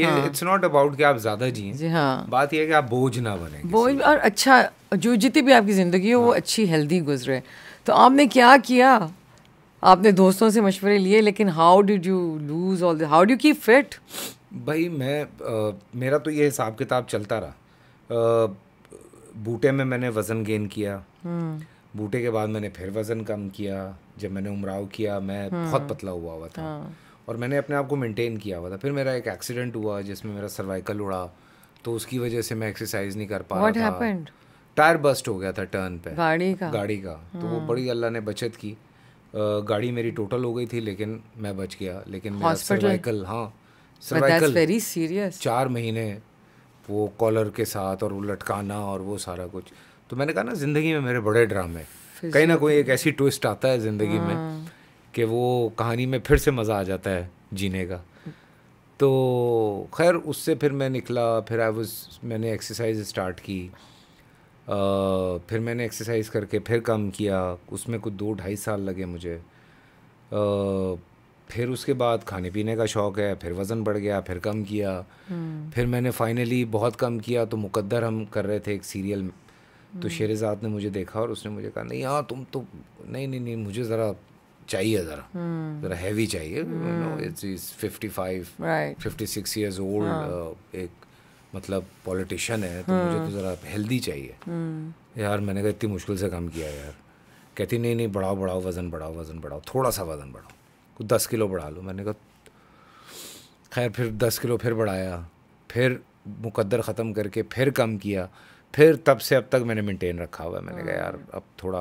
ये इट्स नॉट अबाउट कि आप ज़्यादा जी जी हाँ बात यह है कि आप बोझ ना बने बोझ और अच्छा जो जितनी भी आपकी ज़िंदगी हो वो हाँ। अच्छी हेल्दी गुजरे तो आपने क्या किया आपने दोस्तों से मशवरे लिए लेकिन how did you lose all how do keep fit भाई मैं आ, मेरा तो ये हिसाब किताब चलता रहा आ, बूटे में मैंने वज़न गेन किया हम्म। बूटे के बाद मैंने फिर वज़न कम किया जब मैंने उमराव किया मैं हम्म। बहुत पतला हुआ हुआ था हाँ। और मैंने अपने आप को मेंटेन किया हुआ था फिर मेरा एक एक्सीडेंट हुआ जिसमें मेरा सर्वाइकल उड़ा तो उसकी वजह से मैं एक्सरसाइज नहीं कर पा रहा था टायर बस्ट हो गया था टर्न पे गाड़ी का गाड़ी का तो वो हाँ। बड़ी अल्लाह ने बचत की गाड़ी मेरी टोटल हो गई थी लेकिन मैं बच गया लेकिन मेरा सर्वाइकल हाँ सर्वाइकल वेरी सीरियस चार महीने वो कॉलर के साथ और वो लटकाना और वो सारा कुछ तो मैंने कहा ना ज़िंदगी में मेरे बड़े ड्रामे कहीं ना कोई तो एक ऐसी ट्विस्ट आता है ज़िंदगी में हाँ। कि वो कहानी में फिर से मज़ा आ जाता है जीने का तो खैर उससे फिर मैं निकला फिर आई वॉज मैंने एक्सरसाइज स्टार्ट की आ, फिर मैंने एक्सरसाइज करके फिर काम किया उसमें कुछ दो ढाई साल लगे मुझे आ, फिर उसके बाद खाने पीने का शौक़ है फिर वज़न बढ़ गया फिर कम किया हम्म। फिर मैंने फाइनली बहुत कम किया तो मुकद्दर हम कर रहे थे एक सीरियल तो हम्म। शेरजाद ने मुझे देखा और उसने मुझे कहा नहीं हाँ तुम तो नहीं नहीं नहीं मुझे ज़रा चाहिए ज़रा ज़रा हैवी चाहिए फिफ्टी सिक्स ईयर्स ओल्ड एक मतलब पॉलिटिशियन है तो मुझे तो हम्म। ज़रा हेल्दी चाहिए यार मैंने कहा इतनी मुश्किल से काम किया यार कहती नहीं नहीं बढ़ाओ बढ़ाओ वज़न बढ़ाओ वज़न बढ़ाओ थोड़ा सा वज़न बढ़ाओ को दस किलो बढ़ा लो मैंने कहा खैर फिर दस किलो फिर बढ़ाया फिर मुकद्दर ख़त्म करके फिर कम किया फिर तब से अब तक मैंने मेंटेन रखा हुआ है मैंने कहा यार अब थोड़ा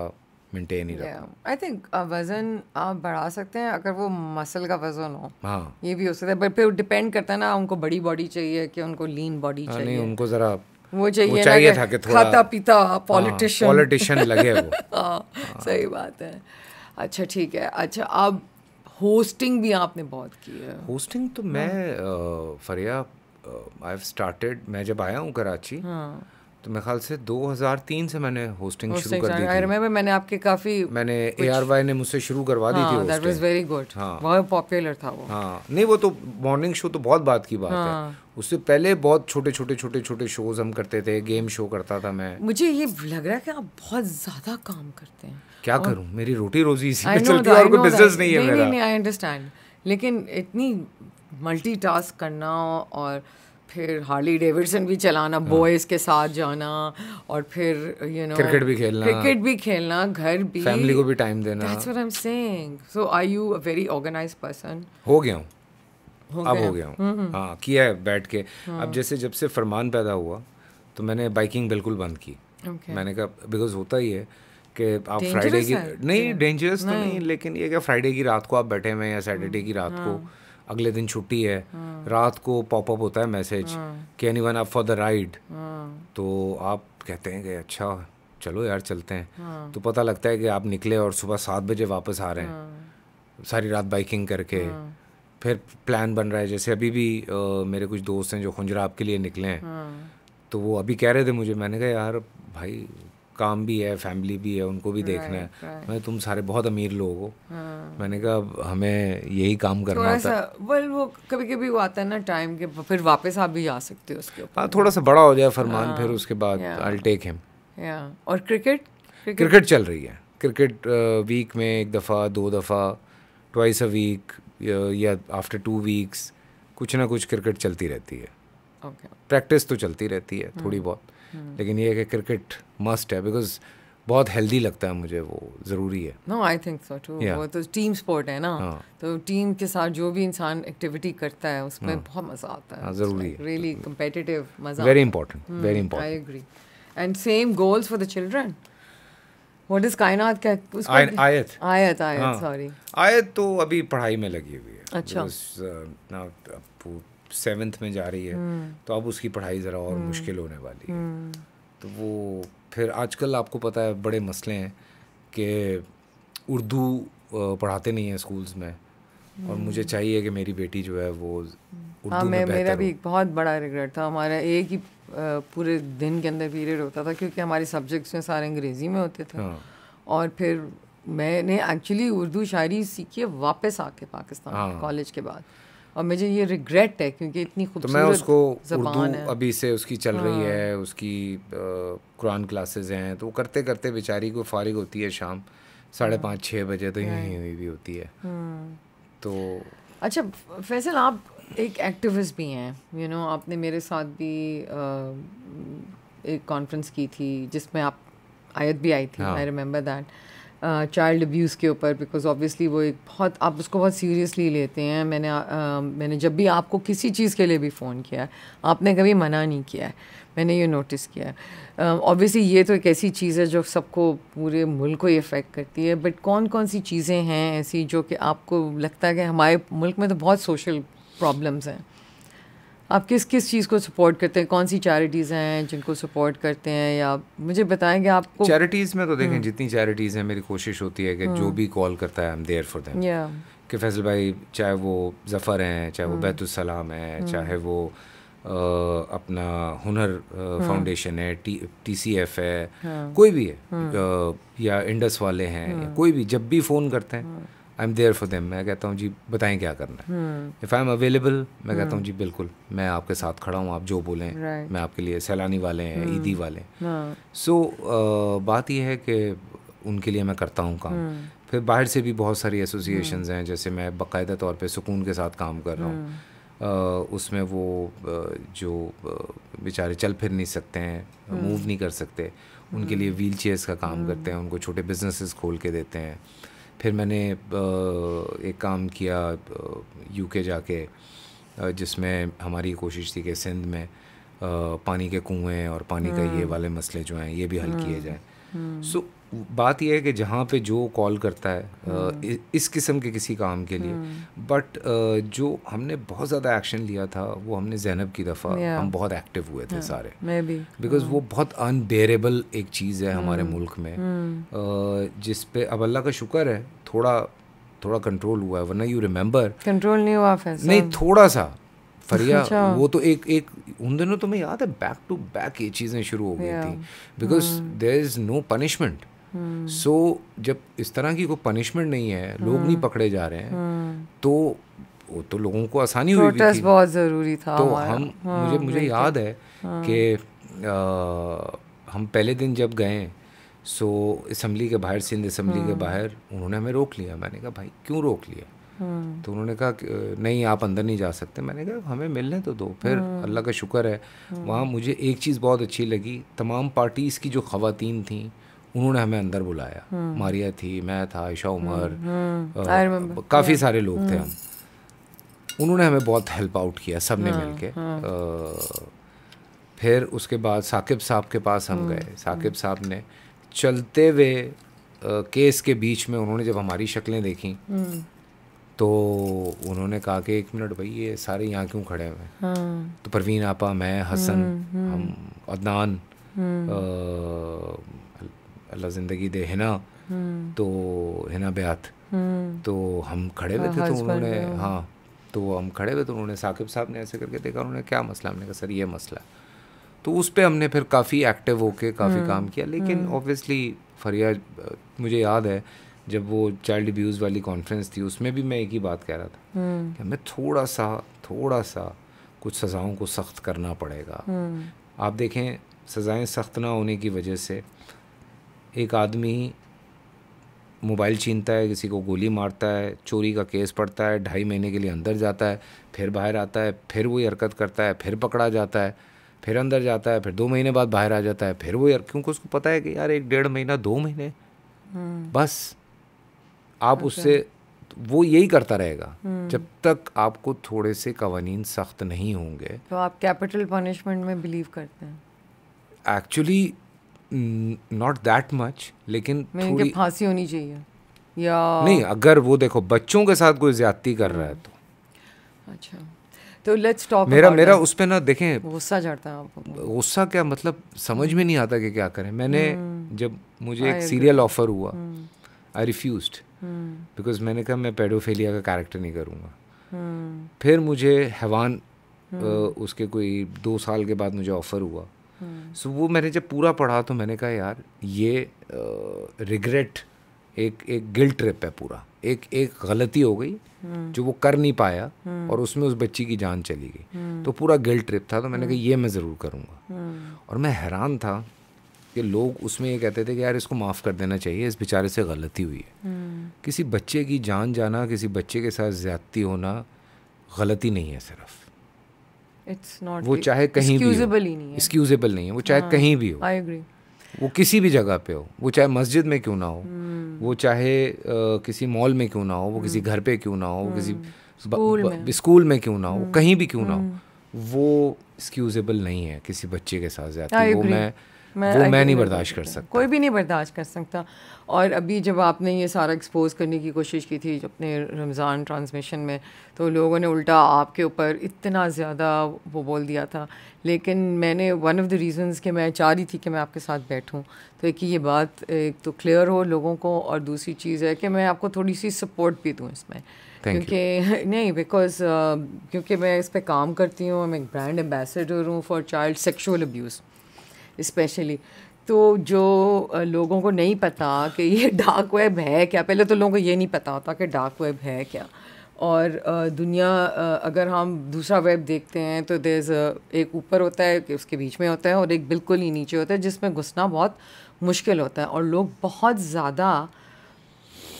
मेंटेन ही रखा आई थिंक वज़न आप बढ़ा सकते हैं अगर वो मसल का वज़न हो हाँ ये भी हो सकता है बट फिर डिपेंड करता है ना उनको बड़ी बॉडी चाहिए कि उनको लीन हाँ, बॉडी चाहिए नहीं उनको ज़रा वो चाहिए, वो चाहिए था कि थोड़ा खाता पीता पॉलिटिशियन पॉलिटिशियन लगे वो हाँ, सही बात है अच्छा ठीक है अच्छा अब होस्टिंग भी आपने बहुत की है होस्टिंग तो हाँ। मैं फरिया आई हैव स्टार्टेड मैं जब आया हूँ कराची हाँ तो मेरे ख्याल से 2003 से मैंने होस्टिंग शुरू कर दी थी आई मैंने आपके काफ़ी मैंने ए ने मुझसे शुरू करवा दी थी दैट वाज वेरी गुड बहुत पॉपुलर था वो हाँ नहीं वो तो मॉर्निंग शो तो बहुत बात की बात हाँ. है उससे पहले बहुत छोटे छोटे छोटे छोटे शोज हम करते थे गेम शो करता था मैं मुझे ये लग रहा है कि आप बहुत ज़्यादा काम करते हैं क्या करूं मेरी रोटी रोजी इसी पे चलती है और कोई बिजनेस नहीं है मेरा नहीं नहीं आई अंडरस्टैंड लेकिन इतनी मल्टीटास्क करना और फिर हार्ली डेविडसन भी चलाना बॉयज हाँ। के साथ जाना और फिर यू नो क्रिकेट भी खेलना क्रिकेट भी खेलना घर भी फैमिली को भी टाइम देना that's what I am saying so are you a very organised person हो गया हूं हूँ अब हो गया हूँ हम्म, हम्म। हाँ किया है बैठ के हाँ। अब जैसे जब से फरमान पैदा हुआ तो मैंने बाइकिंग बिल्कुल बंद की okay. मैंने कहा बिकॉज होता ही है कि आप फ्राइडे की नहीं डेंजरस तो नहीं लेकिन ये क्या फ्राइडे की रात को आप बैठे हुए हैं या सैटरडे हाँ। की रात को अगले दिन छुट्टी है हाँ। रात को पॉपअप होता है मैसेज हाँ। कि anyone up for the ride तो आप कहते हैं कि अच्छा चलो यार चलते हैं हाँ। तो पता लगता है कि आप निकले और सुबह सात बजे वापस आ रहे हैं सारी रात बाइकिंग करके फिर प्लान बन रहा है जैसे अभी भी आ, मेरे कुछ दोस्त हैं जो खुंजरा आपके लिए निकले हैं तो वो अभी कह रहे थे मुझे मैंने कहा यार भाई काम भी है फैमिली भी है उनको भी देखना है right. मैं तुम सारे बहुत अमीर लोग हो हाँ। मैंने कहा हमें यही काम करना है बल वो कभी कभी वो आता है ना टाइम के फिर वापस आप भी जा सकते हो उसके हाँ थोड़ा सा बड़ा हो जाए फरमान हाँ, फिर उसके बाद आई टेक हिम और क्रिकेट क्रिकेट चल रही है क्रिकेट वीक uh, में एक दफ़ा दो दफ़ा ट्वाइस अ वीक या आफ्टर टू वीक्स कुछ ना कुछ क्रिकेट चलती रहती है प्रैक्टिस तो चलती रहती है थोड़ी hmm. बहुत लेकिन ये कि क्रिकेट मस्ट है बिकॉज बहुत हेल्दी लगता है मुझे वो ज़रूरी है no I think so too वो तो टीम स्पोर्ट है ना हाँ. तो टीम के साथ जो भी इंसान एक्टिविटी करता है उसमें हाँ. बहुत मज़ा आता है हाँ, ज़रूरी है रियली कम्पेटिटिव मज़ा very important very important I agree and same goals for the children what is Kainat का क्या आयत आयत आयत सॉरी आयत तो अभी पढ़ाई में लगी हुई है अच्छा uh, uh, सेवन्थ में जा रही है हम्म। तो अब उसकी पढ़ाई ज़रा और हम्म। मुश्किल होने वाली है हम्म। तो वो फिर आजकल आपको पता है बड़े मसले हैं कि उर्दू पढ़ाते नहीं हैं स्कूल्स में और मुझे चाहिए कि मेरी बेटी जो है वो उर्दू हाँ, में मेरा भी बहुत बड़ा रिग्रेट था हमारा एक ही पूरे दिन के अंदर पीरियड होता था क्योंकि हमारे सब्जेक्ट्स में सारे अंग्रेज़ी में होते थे हाँ। और फिर मैंने एक्चुअली उर्दू शायरी सीखी है वापस आके पाकिस्तान कॉलेज हाँ। के बाद और मुझे ये रिग्रेट है क्योंकि इतनी खूबसूरत तो मैं उसको उर्दू अभी से उसकी चल हाँ। रही है उसकी कुरान क्लासेस हैं तो वो करते करते बेचारी को फारिग होती है शाम साढ़े हाँ। पाँच छः बजे तो यहीं हुई भी होती है हाँ। तो अच्छा फैसल आप एक एक्टिविस्ट भी हैं यू you नो know, आपने मेरे साथ भी आ, एक कॉन्फ्रेंस की थी जिसमें आप आयत भी आई थी I remember that child abuse के ऊपर बिकॉज ऑब्वियसली वो एक बहुत आप उसको बहुत सीरियसली लेते हैं मैंने आ, मैंने जब भी आपको किसी चीज़ के लिए भी फ़ोन किया है आपने कभी मना नहीं किया है मैंने ये नोटिस किया है ऑब्वियसली ये तो एक ऐसी चीज़ है जो सबको पूरे मुल्क को ही अफ़ेक्ट करती है बट कौन कौन सी चीज़ें हैं ऐसी जो कि आपको लगता है कि हमारे मुल्क में तो बहुत सोशल प्रॉब्लम्स हैं आप किस किस चीज़ को सपोर्ट करते हैं कौन सी चैरिटीज़ हैं जिनको सपोर्ट करते हैं या मुझे बताएं कि आपको चैरिटीज़ में तो देखें हम्म। जितनी चैरिटीज़ हैं मेरी कोशिश होती है कि जो हम्म। भी कॉल करता है I am there for them कि फैसल भाई चाहे वो जफ़र हैं चाहे वो हम्म। बैतुलसलाम है चाहे वो आ, अपना हुनर फाउंडेशन है टी टी सी एफ है हाँ। कोई भी है या इंडस वाले हैं कोई भी जब भी फ़ोन करते हैं I am there for them मैं कहता हूँ जी बताएं क्या करना है इफ़ आई एम अवेलेबल मैं कहता हूँ हम्म। जी बिल्कुल मैं आपके साथ खड़ा हूँ आप जो बोलें right. मैं आपके लिए सैलानी वाले हैं hmm. ईदी वाले हैं सो हाँ। hmm. so, uh, बात यह है कि उनके लिए मैं करता हूँ काम hmm. फिर बाहर से भी बहुत सारी एसोसिएशन हैं जैसे मैं बाकायदा तौर पर सुकून के साथ काम कर रहा हूँ uh, उसमें वो uh, जो बेचारे चल फिर नहीं सकते हैं मूव नहीं कर सकते उनके लिए व्हील चेयर्स का काम करते हैं उनको छोटे बिजनेसेस खोल के देते हैं फिर मैंने एक काम किया यूके जाके जिसमें हमारी कोशिश थी कि सिंध में पानी के कुएं और पानी का ये हम्म। वाले मसले जो हैं ये भी हल किए हम्म। जाएं सो हम्म। so, बात यह है कि जहाँ पे जो कॉल करता है हम्म। इस किस्म के किसी काम के लिए हम्म। बट जो हमने बहुत ज़्यादा एक्शन लिया था वो हमने जैनब की दफ़ा हम बहुत एक्टिव हुए थे हाँ, सारे बिकॉज हाँ। वो बहुत अनबेरेबल एक चीज़ है हमारे हम्म। मुल्क में जिस पे अब अल्लाह का शुक्र है थोड़ा थोड़ा कंट्रोल हुआ है वरना यू रिमेंबर कंट्रोल नहीं हुआ नहीं थोड़ा सा फरिया अच्छा। वो तो एक एक उन दिनों तुम्हें तो याद है बैक टू बैक ये चीज़ें शुरू हो गई थी because there is no punishment so हम्म। so, जब इस तरह की कोई पनिशमेंट नहीं है लोग हम्म। नहीं पकड़े जा रहे हैं हम्म। तो वो तो लोगों को आसानी हुई थी बहुत ज़रूरी था तो हम हाँ, मुझे मुझे याद है हाँ। कि हम पहले दिन जब गए सो असम्बली के बाहर सिंध असम्बली के हाँ। बाहर उन्होंने हमें रोक लिया मैंने कहा भाई क्यों रोक लिया तो उन्होंने कहा नहीं आप अंदर नहीं जा सकते मैंने कहा हमें मिलने तो दो फिर अल्लाह का शुक्र है वहाँ मुझे एक चीज़ बहुत अच्छी लगी तमाम पार्टीज़ की जो खातन थी उन्होंने हमें अंदर बुलाया हम्म। मारिया थी मैं था आयशा हम्म, उमर हम्म, काफ़ी सारे लोग थे हम उन्होंने हमें बहुत हेल्प आउट किया सब ने हाँ, मिल के हाँ। फिर उसके बाद साकिब साहब के पास हम गए साकिब साहब ने चलते हुए केस के बीच में उन्होंने जब हमारी शक्लें देखी तो उन्होंने कहा कि एक मिनट भाई ये सारे यहाँ क्यों खड़े हुए हाँ। तो परवीन आपा मैं हसन हम अदनान अल्लाह ज़िंदगी दे हिना हम्म। तो हिना ब्यात हम्म। तो हम खड़े हुए हाँ, थे तो उन्होंने हाँ तो हम खड़े हुए तो उन्होंने साकिब साहब ने ऐसे करके देखा उन्होंने क्या मसला हमने कहा सर ये मसला तो उस पर हमने फिर काफ़ी एक्टिव होके काफ़ी हम्म, काम किया लेकिन ऑब्वियसली फरिया मुझे याद है जब वो चाइल्ड अब्यूज़ वाली कॉन्फ्रेंस थी उसमें भी मैं एक ही बात कह रहा था कि हमें थोड़ा सा थोड़ा सा कुछ सज़ाओं को सख्त करना पड़ेगा आप देखें सज़ाएं सख्त ना होने की वजह से एक आदमी मोबाइल छीनता है किसी को गोली मारता है चोरी का केस पड़ता है ढाई महीने के लिए अंदर जाता है फिर बाहर आता है फिर वही हरकत करता है फिर पकड़ा जाता है फिर अंदर जाता है फिर दो महीने बाद बाहर आ जाता है फिर वो यार क्योंकि उसको पता है कि यार एक डेढ़ महीना दो महीने हम्म। बस आप अच्छा। उससे वो यही करता रहेगा हम्म। जब तक आपको थोड़े से कवानीन सख्त नहीं होंगे तो आप कैपिटल पनिशमेंट में बिलीव करते हैं एक्चुअली नॉट दैट मच लेकिन थोड़ी फांसी होनी चाहिए या नहीं अगर वो देखो बच्चों के साथ कोई ज्यादती कर रहा है तो अच्छा तो लेट्स टॉक मेरा मेरा उस पर ना देखें गुस्सा चढ़ता है आपको गुस्सा क्या मतलब समझ में नहीं आता कि क्या करें मैंने hmm. जब मुझे एक सीरियल ऑफर हुआ आई रिफ्यूज बिकॉज मैंने कहा मैं पेडोफेलिया का कैरेक्टर नहीं करूँगा hmm. फिर मुझे हैवान hmm. उसके कोई दो साल के बाद मुझे ऑफ़र हुआ सो hmm. वो मैंने जब पूरा पढ़ा तो मैंने कहा यार ये रिग्रेट एक एक गिल्ट ट्रिप है पूरा एक एक गलती हो गई hmm. जो वो कर नहीं पाया hmm. और उसमें उस बच्ची की जान चली गई तो पूरा गिल्ट ट्रिप था तो मैंने कहा ये मैं ज़रूर करूँगा और मैं हैरान था कि लोग उसमें ये कहते थे कि यार इसको माफ़ कर देना चाहिए इस बेचारे से गलती हुई है किसी बच्चे की जान जाना किसी बच्चे के साथ ज़्यादती होना गलती नहीं है सिर्फ़ इट्स नॉट वो चाहे कहीं भी ही नहीं है एक्सक्यूजेबल नहीं है वो चाहे हाँ। कहीं भी हो आई एग्री वो किसी भी जगह पे हो वो चाहे मस्जिद में क्यों ना हो हम्म। वो चाहे किसी मॉल में क्यों ना हो वो किसी हम्म। घर पे क्यों ना हो वो किसी हम्म। स्कूल में क्यों ना हो कहीं भी क्यों ना हो वो एक्सक्यूजेबल नहीं है किसी बच्चे के साथ ज्यादा वो मैं, मैं वो मैं नहीं बर्दाश्त कर सकता कोई भी नहीं बर्दाश्त कर सकता और अभी जब आपने ये सारा एक्सपोज करने की कोशिश की थी अपने रमज़ान ट्रांसमिशन में तो लोगों ने उल्टा आपके ऊपर इतना ज़्यादा वो बोल दिया था लेकिन मैंने वन ऑफ़ द रीज़न्स कि मैं चाह रही थी कि मैं आपके साथ बैठूं तो एक ये बात एक तो क्लियर हो लोगों को और दूसरी चीज़ है कि मैं आपको थोड़ी सी सपोर्ट भी दूँ इसमें क्योंकि नहीं बिकॉज uh, क्योंकि मैं इस पर काम करती हूँ मैं एक ब्रांड एम्बेसडर हूँ for child sexual abuse especially तो जो लोगों को नहीं पता कि ये डार्क वेब है क्या पहले तो लोगों को ये नहीं पता होता कि डार्क वेब है क्या और दुनिया अगर हम दूसरा वेब देखते हैं तो देर एक ऊपर होता है कि उसके बीच में होता है और एक बिल्कुल ही नीचे होता है जिसमें घुसना बहुत मुश्किल होता है और लोग बहुत ज़्यादा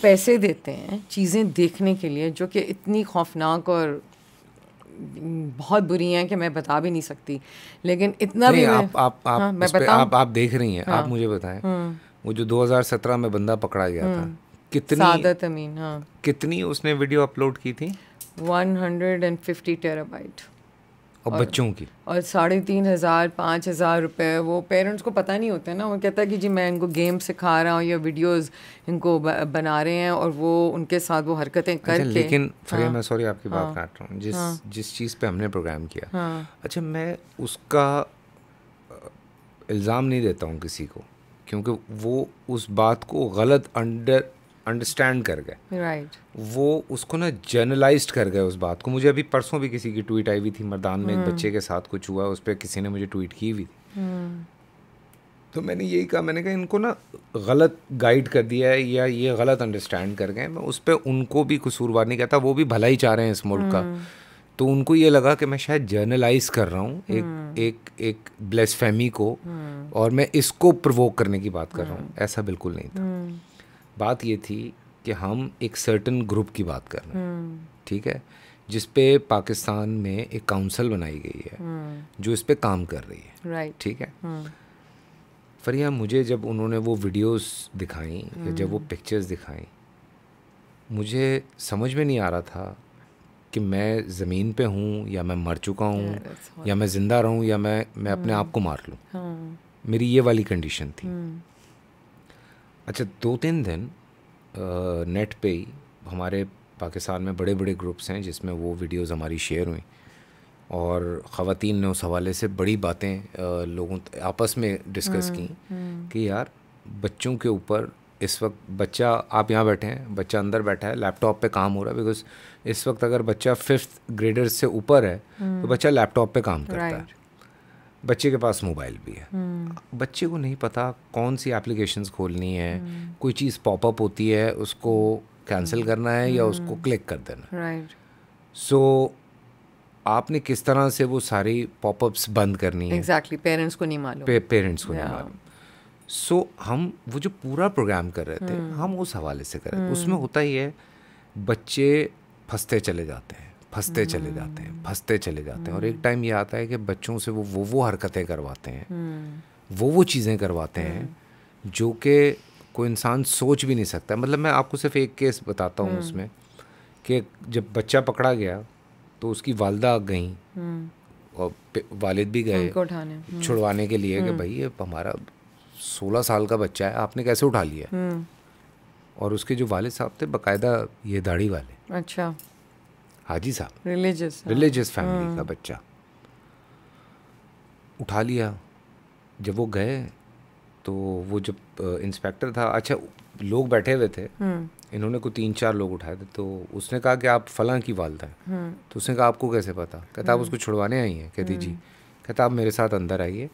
पैसे देते हैं चीज़ें देखने के लिए जो कि इतनी खौफनाक और बहुत बुरी हैं कि मैं बता भी नहीं सकती लेकिन इतना भी आप आप आप हाँ, मैं आप आप देख रही हैं हाँ, आप मुझे बताएं हम्म। वो जो 2017 में बंदा पकड़ा गया था हम्म। कितनी सादत अमीन हाँ कितनी उसने वीडियो अपलोड की थी 150 टेराबाइट और, बच्चों की और साढ़े तीन हज़ार पाँच हज़ार रुपये वो पेरेंट्स को पता नहीं होता ना वो कहता है कि जी मैं इनको गेम सिखा रहा हूँ या वीडियोस इनको बना रहे हैं और वो उनके साथ वो हरकतें कर अच्छा, लेकिन हाँ, मैं सॉरी आपकी हाँ, बात काट रहा हूँ जिस हाँ, जिस चीज़ पे हमने प्रोग्राम किया हाँ, अच्छा मैं उसका इल्ज़ाम नहीं देता हूँ किसी को क्योंकि वो उस बात को गलत अंडर अंडरस्टैंड कर गए राइट right. वो उसको ना जर्नलाइज कर गए उस बात को मुझे अभी परसों भी किसी की ट्वीट आई हुई थी मरदान में hmm. एक हम्म। बच्चे के साथ कुछ हुआ उस पर किसी ने मुझे ट्वीट की हुई थी hmm. तो मैंने यही कहा मैंने कहा इनको ना गलत गाइड कर दिया है या ये गलत अंडरस्टैंड कर गए मैं उस पर उनको भी कसूरवार नहीं कहता वो भी भला ही चाह रहे हैं इस मुल्क hmm. का हम्म। तो उनको ये लगा कि मैं शायद जर्नलाइज कर रहा हूँ एक एक एक ब्लेसफेमी को और मैं इसको प्रवोक करने की बात कर रहा हूँ ऐसा बिल्कुल नहीं था बात ये थी कि हम एक सर्टन ग्रुप की बात कर रहे हैं हम्म। ठीक है जिस पे पाकिस्तान में एक काउंसिल बनाई गई है हम्म। जो इस पे काम कर रही है राइट ठीक है हम्म। फरिया मुझे जब उन्होंने वो वीडियोस दिखाई या जब वो पिक्चर्स दिखाई मुझे समझ में नहीं आ रहा था कि मैं ज़मीन पे हूँ या मैं मर चुका हूँ या मैं ज़िंदा रहूँ या मैं मैं अपने आप को मार लूँ हाँ। मेरी ये वाली कंडीशन थी अच्छा दो तीन दिन नेट पे ही हमारे पाकिस्तान में बड़े बड़े ग्रुप्स हैं जिसमें वो वीडियोस हमारी शेयर हुई और ख़वान ने उस हवाले से बड़ी बातें लोगों आपस में डिस्कस हम्म, की हम्म। कि यार बच्चों के ऊपर इस वक्त बच्चा आप यहाँ बैठे हैं बच्चा अंदर बैठा है लैपटॉप पे काम हो रहा है बिकॉज इस वक्त अगर बच्चा फिफ्थ ग्रेडर से ऊपर है तो हम्म। बच्चा लैपटॉप पे काम करता है बच्चे के पास मोबाइल भी है हम्म। बच्चे को नहीं पता कौन सी एप्लीकेशंस खोलनी है हम्म। कोई चीज़ पॉपअप होती है उसको कैंसिल हम्म। करना है या उसको क्लिक कर देना राइट सो आपने किस तरह से वो सारी पॉपअप्स बंद करनी है एग्जैक्टली पेरेंट्स को नहीं मालूम पेरेंट्स को नहीं मालूम सो हम वो जो पूरा प्रोग्राम कर रहे थे हम उस हवाले से कर रहे थे उसमें होता ही है बच्चे फंसते चले जाते हैं फंसते चले हम्म। जाते हैं फंसते चले जाते हैं और एक टाइम ये आता है कि बच्चों से वो वो वो हरकतें करवाते हैं हम्म। वो वो चीज़ें करवाते हैं हम्म। जो कि कोई इंसान सोच भी नहीं सकता मतलब मैं आपको सिर्फ एक केस बताता हूँ उसमें कि जब बच्चा पकड़ा गया तो उसकी वालदा गई और वालिद भी गए छुड़वाने के लिए कि भाई ये हमारा सोलह साल का बच्चा है आपने कैसे उठा लिया और उसके जो वालिद साहब थे बाकायदा ये दाढ़ी वाले अच्छा हाजी साहब रिलीजियस रिलीजियस फैमिली का बच्चा उठा लिया जब वो गए तो वो जब इंस्पेक्टर था अच्छा लोग बैठे हुए थे हाँ। इन्होंने को तीन चार लोग उठाए थे तो उसने कहा कि आप फलां की वालदा हैं हाँ। तो उसने कहा आपको कैसे पता कहता आप हाँ। उसको छुड़वाने आई हैं कहती जी कहता आप मेरे साथ अंदर आइए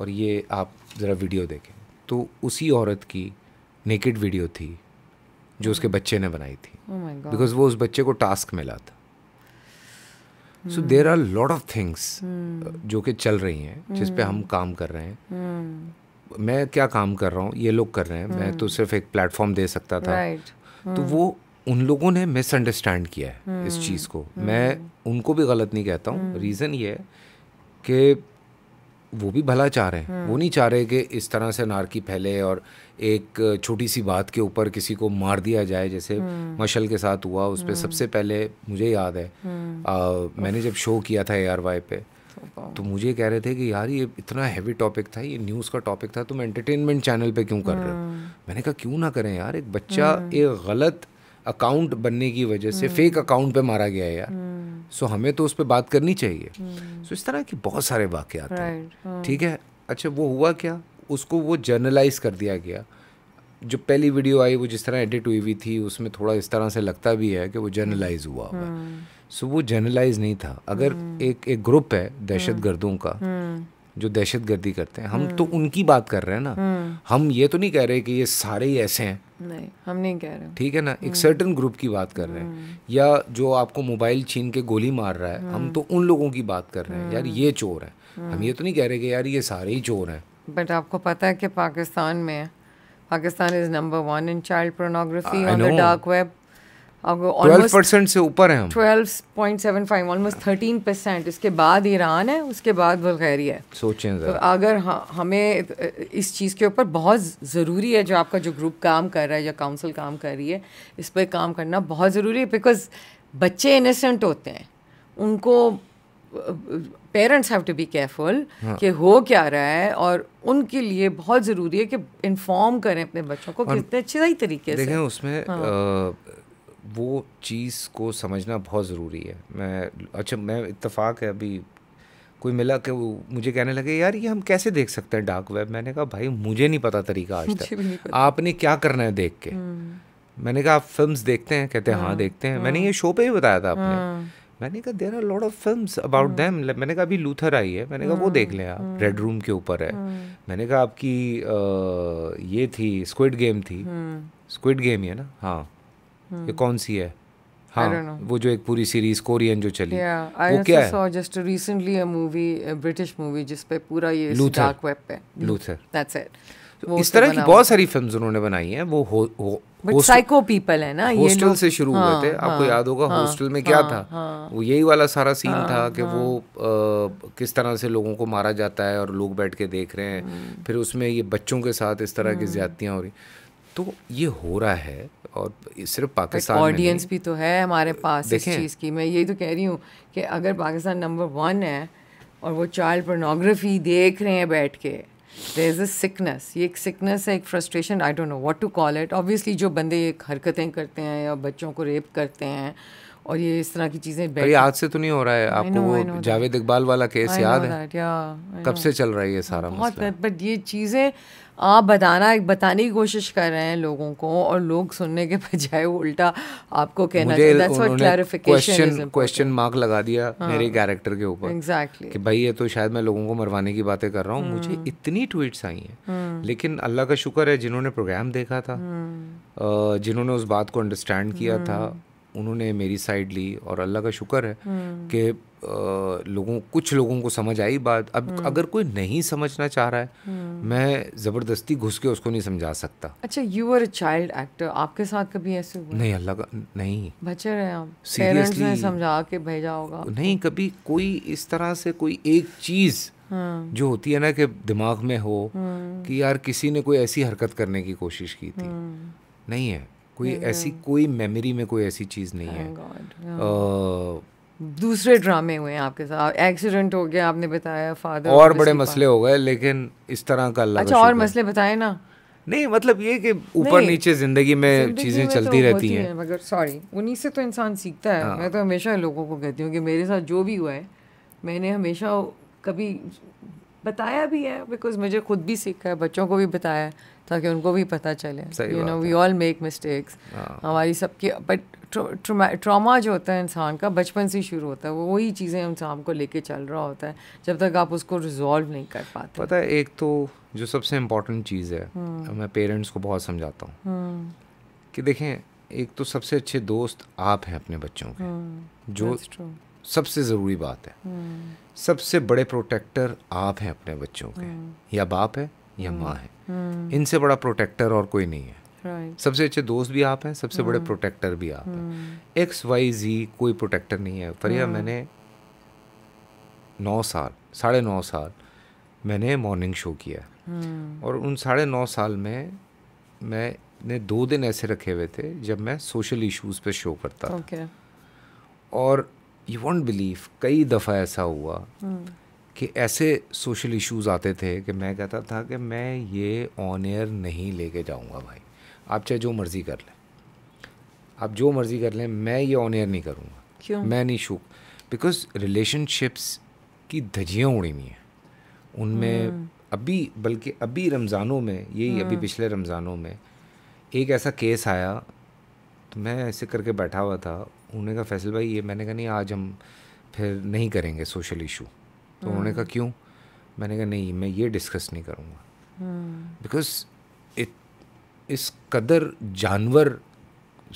और ये आप ज़रा वीडियो देखें तो उसी औरत की नेकेड वीडियो थी जो उसके बच्चे ने बनाई थी बिकॉज oh वो उस बच्चे को टास्क मिला था so there are lot of things जो कि चल रही हैं जिस पे हम hmm. काम कर रहे हैं hmm. मैं क्या काम कर रहा हूँ ये लोग कर रहे हैं मैं तो hmm. सिर्फ एक प्लेटफॉर्म दे सकता था तो वो उन लोगों ने मिसअंडरस्टैंड किया है इस चीज़ को मैं उनको भी गलत नहीं कहता हूँ रीज़न ये है कि वो भी भला चाह रहे हैं हम्म। वो नहीं चाह रहे कि इस तरह से नारकी फैले और एक छोटी सी बात के ऊपर किसी को मार दिया जाए जैसे हम्म। मशल के साथ हुआ उस पर हम्म। सबसे पहले मुझे याद है आ, मैंने जब शो किया था ए आर वाई पे तो, तो मुझे कह रहे थे कि यार ये इतना हैवी टॉपिक था ये न्यूज़ का टॉपिक था तुम एंटरटेनमेंट चैनल पे क्यों कर रहे हो मैंने कहा क्यों ना करें यार एक बच्चा एक गलत अकाउंट बनने की वजह से हम्म। फेक अकाउंट पे मारा गया है यार सो हम्म। हमें तो उस पर बात करनी चाहिए सो हम्म। इस तरह के बहुत सारे वाक़ आते हैं हाँ। ठीक है अच्छा वो हुआ क्या उसको वो जर्नलाइज कर दिया गया जो पहली वीडियो आई वो जिस तरह एडिट हुई हुई थी उसमें थोड़ा इस तरह से लगता भी है कि वो जर्नलाइज हुआ हुआ सो so, वो जर्नलाइज नहीं था अगर एक एक ग्रुप है दहशत गर्दों का जो दहशत गर्दी करते हैं हम तो उनकी बात कर रहे हैं ना हम ये तो नहीं कह रहे कि ये सारे ही ऐसे हैं नहीं हम नहीं कह रहे ठीक है ना एक सर्टन हम्म। ग्रुप की बात कर रहे हैं हम्म। या जो आपको मोबाइल छीन के गोली मार रहा है हम हम्म। तो उन लोगों की बात कर रहे हैं यार ये चोर है हम ये तो नहीं कह रहे कि यार ये सारे ही चोर हैं बट आपको पता है कि पाकिस्तान में Pakistan is number one in child pornography on the dark web twelve percent से ऊपर है twelve point seven five almost thirteen percent उसके बाद ईरान है उसके बाद बल्गेरिया है सोचें तो अगर हमें इस चीज़ के ऊपर बहुत ज़रूरी है जो आपका जो ग्रुप काम कर रहा है या काउंसिल काम कर रही है इस पर काम करना बहुत ज़रूरी है बिकॉज बच्चे इनोसेंट होते हैं उनको parents have to be careful कि हो क्या रहा है और उनके लिए बहुत ज़रूरी है कि इन्फॉर्म करें अपने बच्चों को कितने अच्छे सही तरीके से देखें उसमें हाँ। आ, वो चीज़ को समझना बहुत ज़रूरी है मैं अच्छा मैं इतफाक है अभी कोई मिला कि वो मुझे कहने लगे यार ये हम कैसे देख सकते हैं डार्क वेब मैंने कहा भाई मुझे नहीं पता तरीका आज तक आपने क्या करना है देख के हम्म। मैंने कहा आप फिल्म देखते हैं कहते हैं हाँ, हाँ देखते हैं मैंने हाँ। ये शो पे ही बताया था आपने हाँ। मैंने कहा there are lot of film about them मैंने कहा अभी लूथर आई है मैंने कहा वो देख लें आप रेड रूम के ऊपर है मैंने कहा आपकी ये थी स्क्विड गेम थी स्क्विड गेम ही है ना हाँ Hmm. ये कौन सी है हाँ वो जो एक पूरी सीरीज कोरियन जो चली yeah, वो क्या है just recently a movie British movie जिस पे पूरा ये डार्क वेब पे लूथर दैट्स इट इस तरह की बहुत सारी फिल्म्स उन्होंने बनाई हैं वो हो, हो साइको पीपल है ना हॉस्टल से शुरू हुए थे हाँ, आपको हाँ, याद होगा हॉस्टल हाँ, में क्या था वो यही वाला सारा सीन था कि वो किस तरह से लोगों को मारा जाता है और लोग बैठ के देख रहे हैं hmm. फिर उसमें ये बच्चों के साथ इस तरह की hmm. ज्यादतियाँ हो रही तो ये हो रहा है और सिर्फ पाकिस्तान ऑडियंस भी तो है हमारे पास इस चीज़ की मैं यही तो कह रही हूँ कि अगर पाकिस्तान नंबर वन है और वो चाइल्ड प्रोनोग्राफी देख रहे हैं बैठ के देर इज़ अ सिकनेस ये एक सिकनेस है एक frustration I don't know what to call it obviously जो बंदे ये हरकतें करते हैं या बच्चों को रेप करते हैं और ये इस तरह की चीजें अरे आज से तो नहीं हो रहा है आपको know, वो जावेद इकबाल वाला केस याद है that, yeah, कब से चल रहा है ये सारा मसला बट ये चीजें आप बताना एक बताने की कोशिश कर रहे हैं लोगों को और लोग सुनने के बजाय उल्टा आपको कहना क्वेश्चन क्वेश्चन मार्क लगा दिया हाँ, मेरे कैरेक्टर के ऊपर एग्जैक्टली exactly. कि भाई ये तो शायद मैं लोगों को मरवाने की बातें कर रहा हूँ मुझे हम्म। इतनी ट्वीट्स आई हैं हम्म। लेकिन अल्लाह का शुक्र है जिन्होंने प्रोग्राम देखा था हम्म। जिन्होंने उस बात को अंडरस्टैंड किया था उन्होंने मेरी साइड ली और अल्लाह का शुक्र है हम्म। कि लोगों कुछ लोगों को समझ आई बात अब हम्म। अगर कोई नहीं समझना चाह रहा है हम्म। मैं ज़बरदस्ती घुस के उसको नहीं समझा सकता अच्छा you are a child actor आपके साथ कभी ऐसे हुआ नहीं अल्लाह का नहीं बचे रहे आप सीरियसली समझा के भेजा होगा नहीं कभी कोई इस तरह से कोई एक चीज़ जो होती है ना कि दिमाग में हो कि यार किसी ने कोई ऐसी हरकत करने की कोशिश की थी नहीं है कोई yeah. ऐसी कोई मेमोरी में कोई ऐसी चीज़ नहीं है दूसरे ड्रामे हुए हैं आपके साथ एक्सीडेंट हो गया आपने बताया फादर और बड़े मसले हो गए लेकिन इस तरह का अच्छा और मसले बताए ना नहीं मतलब ये कि ऊपर नीचे जिंदगी में चीजें तो चलती तो रहती हैं है, मगर सॉरी उन्हीं से तो इंसान सीखता है हाँ। मैं तो हमेशा लोगों को कहती हूँ कि मेरे साथ जो भी हुआ है मैंने हमेशा कभी बताया भी है बिकॉज मुझे खुद भी सीखा है बच्चों को भी बताया है ताकि उनको भी पता चले you know we all make mistakes हमारी सबकी बट ट्रॉमा जो होता है इंसान का बचपन से शुरू होता है वो वही चीज़ें इंसान को लेके चल रहा होता है जब तक आप उसको रिजॉल्व नहीं कर पाते पता है एक तो जो सबसे इम्पोर्टेंट चीज़ है हम्म। मैं पेरेंट्स को बहुत समझाता हूँ हम्म। कि देखें एक तो सबसे अच्छे दोस्त आप हैं अपने बच्चों के हम्म, जो सबसे ज़रूरी बात है सबसे बड़े प्रोटेक्टर आप हैं अपने बच्चों के या बाप है या हम्म। माँ है हम्म। इनसे बड़ा प्रोटेक्टर और कोई नहीं है Right. सबसे अच्छे दोस्त भी आप हैं सबसे बड़े प्रोटेक्टर हम्म। भी आप हैं एक्स वाई जी कोई प्रोटेक्टर नहीं है फरिया हाँ। मैंने नौ साल साढ़े नौ साल मैंने मॉर्निंग शो किया और उन साढ़े नौ साल में मैंने दो दिन ऐसे रखे हुए थे जब मैं सोशल इश्यूज़ पे शो करता okay. था और यू वॉन्ट बिलीव कई दफ़ा ऐसा हुआ कि ऐसे सोशल इश्यूज आते थे कि मैं कहता था कि मैं ये ऑन एयर नहीं लेके जाऊंगा भाई आप चाहे जो मर्ज़ी कर लें आप जो मर्ज़ी कर लें मैं ये ऑन एयर नहीं करूँगा क्यों मैं नहीं शूक बिकॉज रिलेशनशिप्स की धजियाँ उड़ी हुई हैं उनमें हम्म। अभी बल्कि अभी रमज़ानों में यही अभी हम्म। पिछले रमज़ानों में एक ऐसा केस आया तो मैं ऐसे करके बैठा हुआ था उन्होंने कहा फैसल भाई ये मैंने कहा नहीं आज हम फिर नहीं करेंगे सोशल इशू तो उन्होंने कहा क्यों मैंने कहा नहीं मैं ये डिस्कस नहीं करूँगा बिकॉज इट इस कदर जानवर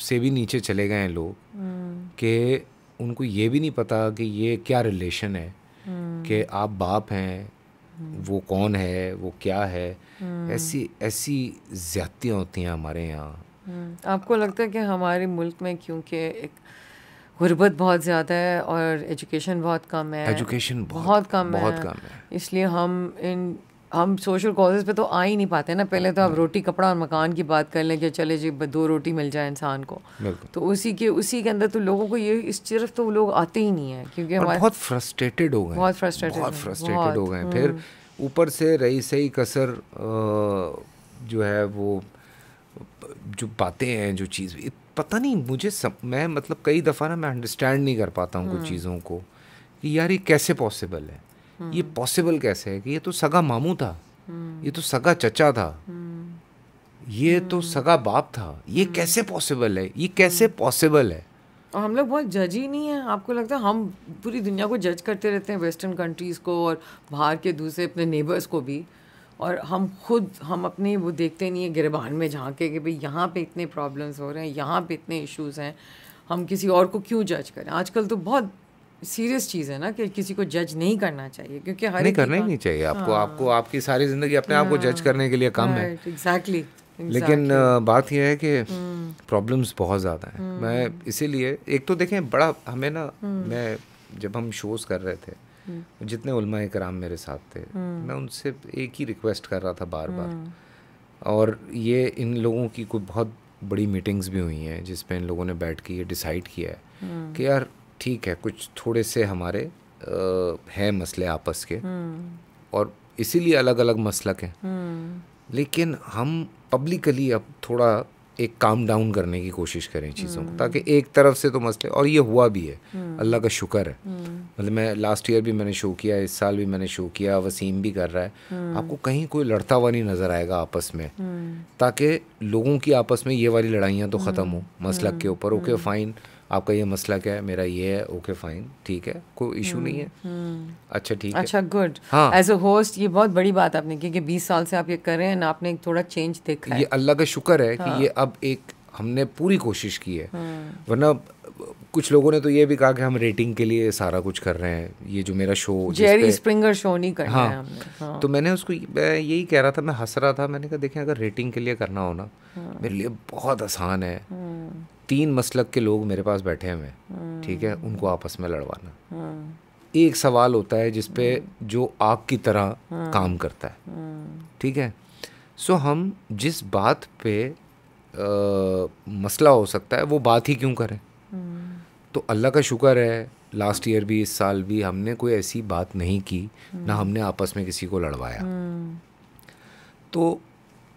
से भी नीचे चले गए हैं लोग हम्म। कि उनको ये भी नहीं पता कि ये क्या रिलेशन है हम्म। कि आप बाप हैं हम्म। वो कौन है वो क्या है ऐसी ऐसी ज्यादतियाँ होती हैं हमारे यहाँ आपको लगता है कि हमारे मुल्क में क्योंकि एक गुर्बत बहुत ज़्यादा है और एजुकेशन बहुत कम है एजुकेशन बहुत, बहुत कम बहुत है कम है इसलिए हम इन हम सोशल कॉजेज़ पे तो आ ही नहीं पाते ना पहले तो आप hmm. रोटी कपड़ा और मकान की बात कर लें कि चले जी दो रोटी मिल जाए इंसान को तो उसी के उसी के अंदर तो लोगों को ये इस तरफ तो लोग आते ही नहीं है क्योंकि बहुत फ्रस्ट्रेटेड हो गए बहुत फ्रस्ट्रेटेड बहुत फ्रस्ट्रेटेड हो गए hmm. फिर ऊपर से रही सही कसर जो है वो जो बातें हैं जो चीज़ पता नहीं मुझे सब मैं मतलब कई दफ़ा ना मैं अंडरस्टैंड नहीं कर पाता हूँ कुछ हम्म। चीज़ों को कि यार ये कैसे पॉसिबल है ये पॉसिबल हम्म। कैसे है कि ये तो सगा मामू था हम्म। ये तो सगा चचा था ये तो सगा बाप था ये कैसे पॉसिबल है ये कैसे पॉसिबल है और हम लोग बहुत जज ही नहीं है आपको लगता है हम पूरी दुनिया को जज करते रहते हैं वेस्टर्न कंट्रीज़ को और बाहर के दूसरे अपने नेबर्स को भी और हम खुद हम अपने वो देखते नहीं है गिरबान में झांके कि भाई यहाँ पे इतने प्रॉब्लम्स हो रहे हैं यहाँ पे इतने इश्यूज हैं हम किसी और को क्यों जज करें आजकल तो बहुत सीरियस चीज़ है ना कि किसी को जज नहीं करना चाहिए क्योंकि हर नहीं करना ही नहीं चाहिए आपको हाँ। आपको आपकी सारी ज़िंदगी अपने आप को जज हाँ। करने के लिए कम है एग्जैक्टली लेकिन बात यह है कि प्रॉब्लम्स हम्म। बहुत ज़्यादा हैं मैं हम्म। इसीलिए एक तो देखें बड़ा हमें ना हम्म। मैं जब हम शोज़ कर रहे थे हम्म। जितने उलमा कराम मेरे साथ थे हम्म। मैं उनसे एक ही रिक्वेस्ट कर रहा था बार बार हम्म। और ये इन लोगों की कोई बहुत बड़ी मीटिंग्स भी हुई हैं जिसपे इन लोगों ने बैठ के ये डिसाइड किया है कि यार ठीक है कुछ थोड़े से हमारे हैं मसले आपस के और इसीलिए अलग अलग मसलक हैं लेकिन हम पब्लिकली अब थोड़ा एक काम डाउन करने की कोशिश करें चीज़ों को ताकि एक तरफ से तो मसले और ये हुआ भी है हम्म। अल्लाह का शुक्र है हम्म। मतलब मैं लास्ट ईयर भी मैंने शो किया इस साल भी मैंने शो किया वसीम भी कर रहा है हम्म। आपको कहीं कोई लड़ता हुआ नहीं नज़र आएगा आपस में ताकि लोगों की आपस में ये वाली लड़ाइयाँ तो ख़त्म हो मसलक के ऊपर ओके फाइन आपका ये मसला क्या है मेरा ये है ओके फाइन ठीक है कोई इशू hmm, नहीं है hmm. अच्छा ठीक अच्छा गुड एज अ होस्ट ये बहुत बड़ी बात आपने की बीस साल से आप ये कर रहे हैं आपने थोड़ा चेंज देखा ये अल्लाह का शुक्र है कि हाँ। ये अब एक हमने पूरी कोशिश की है hmm. वरना कुछ लोगों ने तो ये भी कहा कि हम रेटिंग के लिए सारा कुछ कर रहे हैं ये जो मेरा शो जेरी स्प्रिंगर शो नहीं कर हाँ, हमने हाँ। तो मैंने उसको मैं यही कह रहा था मैं हंस रहा था मैंने कहा देखें अगर रेटिंग के लिए करना हो ना हाँ। मेरे लिए बहुत आसान है हाँ। तीन मसलक के लोग मेरे पास बैठे हुए हैं ठीक है हम्म। उनको आपस में लड़वाना हम्म। एक सवाल होता है जिसपे हम्म। जो आग की तरह काम करता है ठीक है सो हम जिस बात पे आ, मसला हो सकता है वो बात ही क्यों करें तो अल्लाह का शुक्र है लास्ट ईयर भी इस साल भी हमने कोई ऐसी बात नहीं की ना हमने आपस में किसी को लड़वाया तो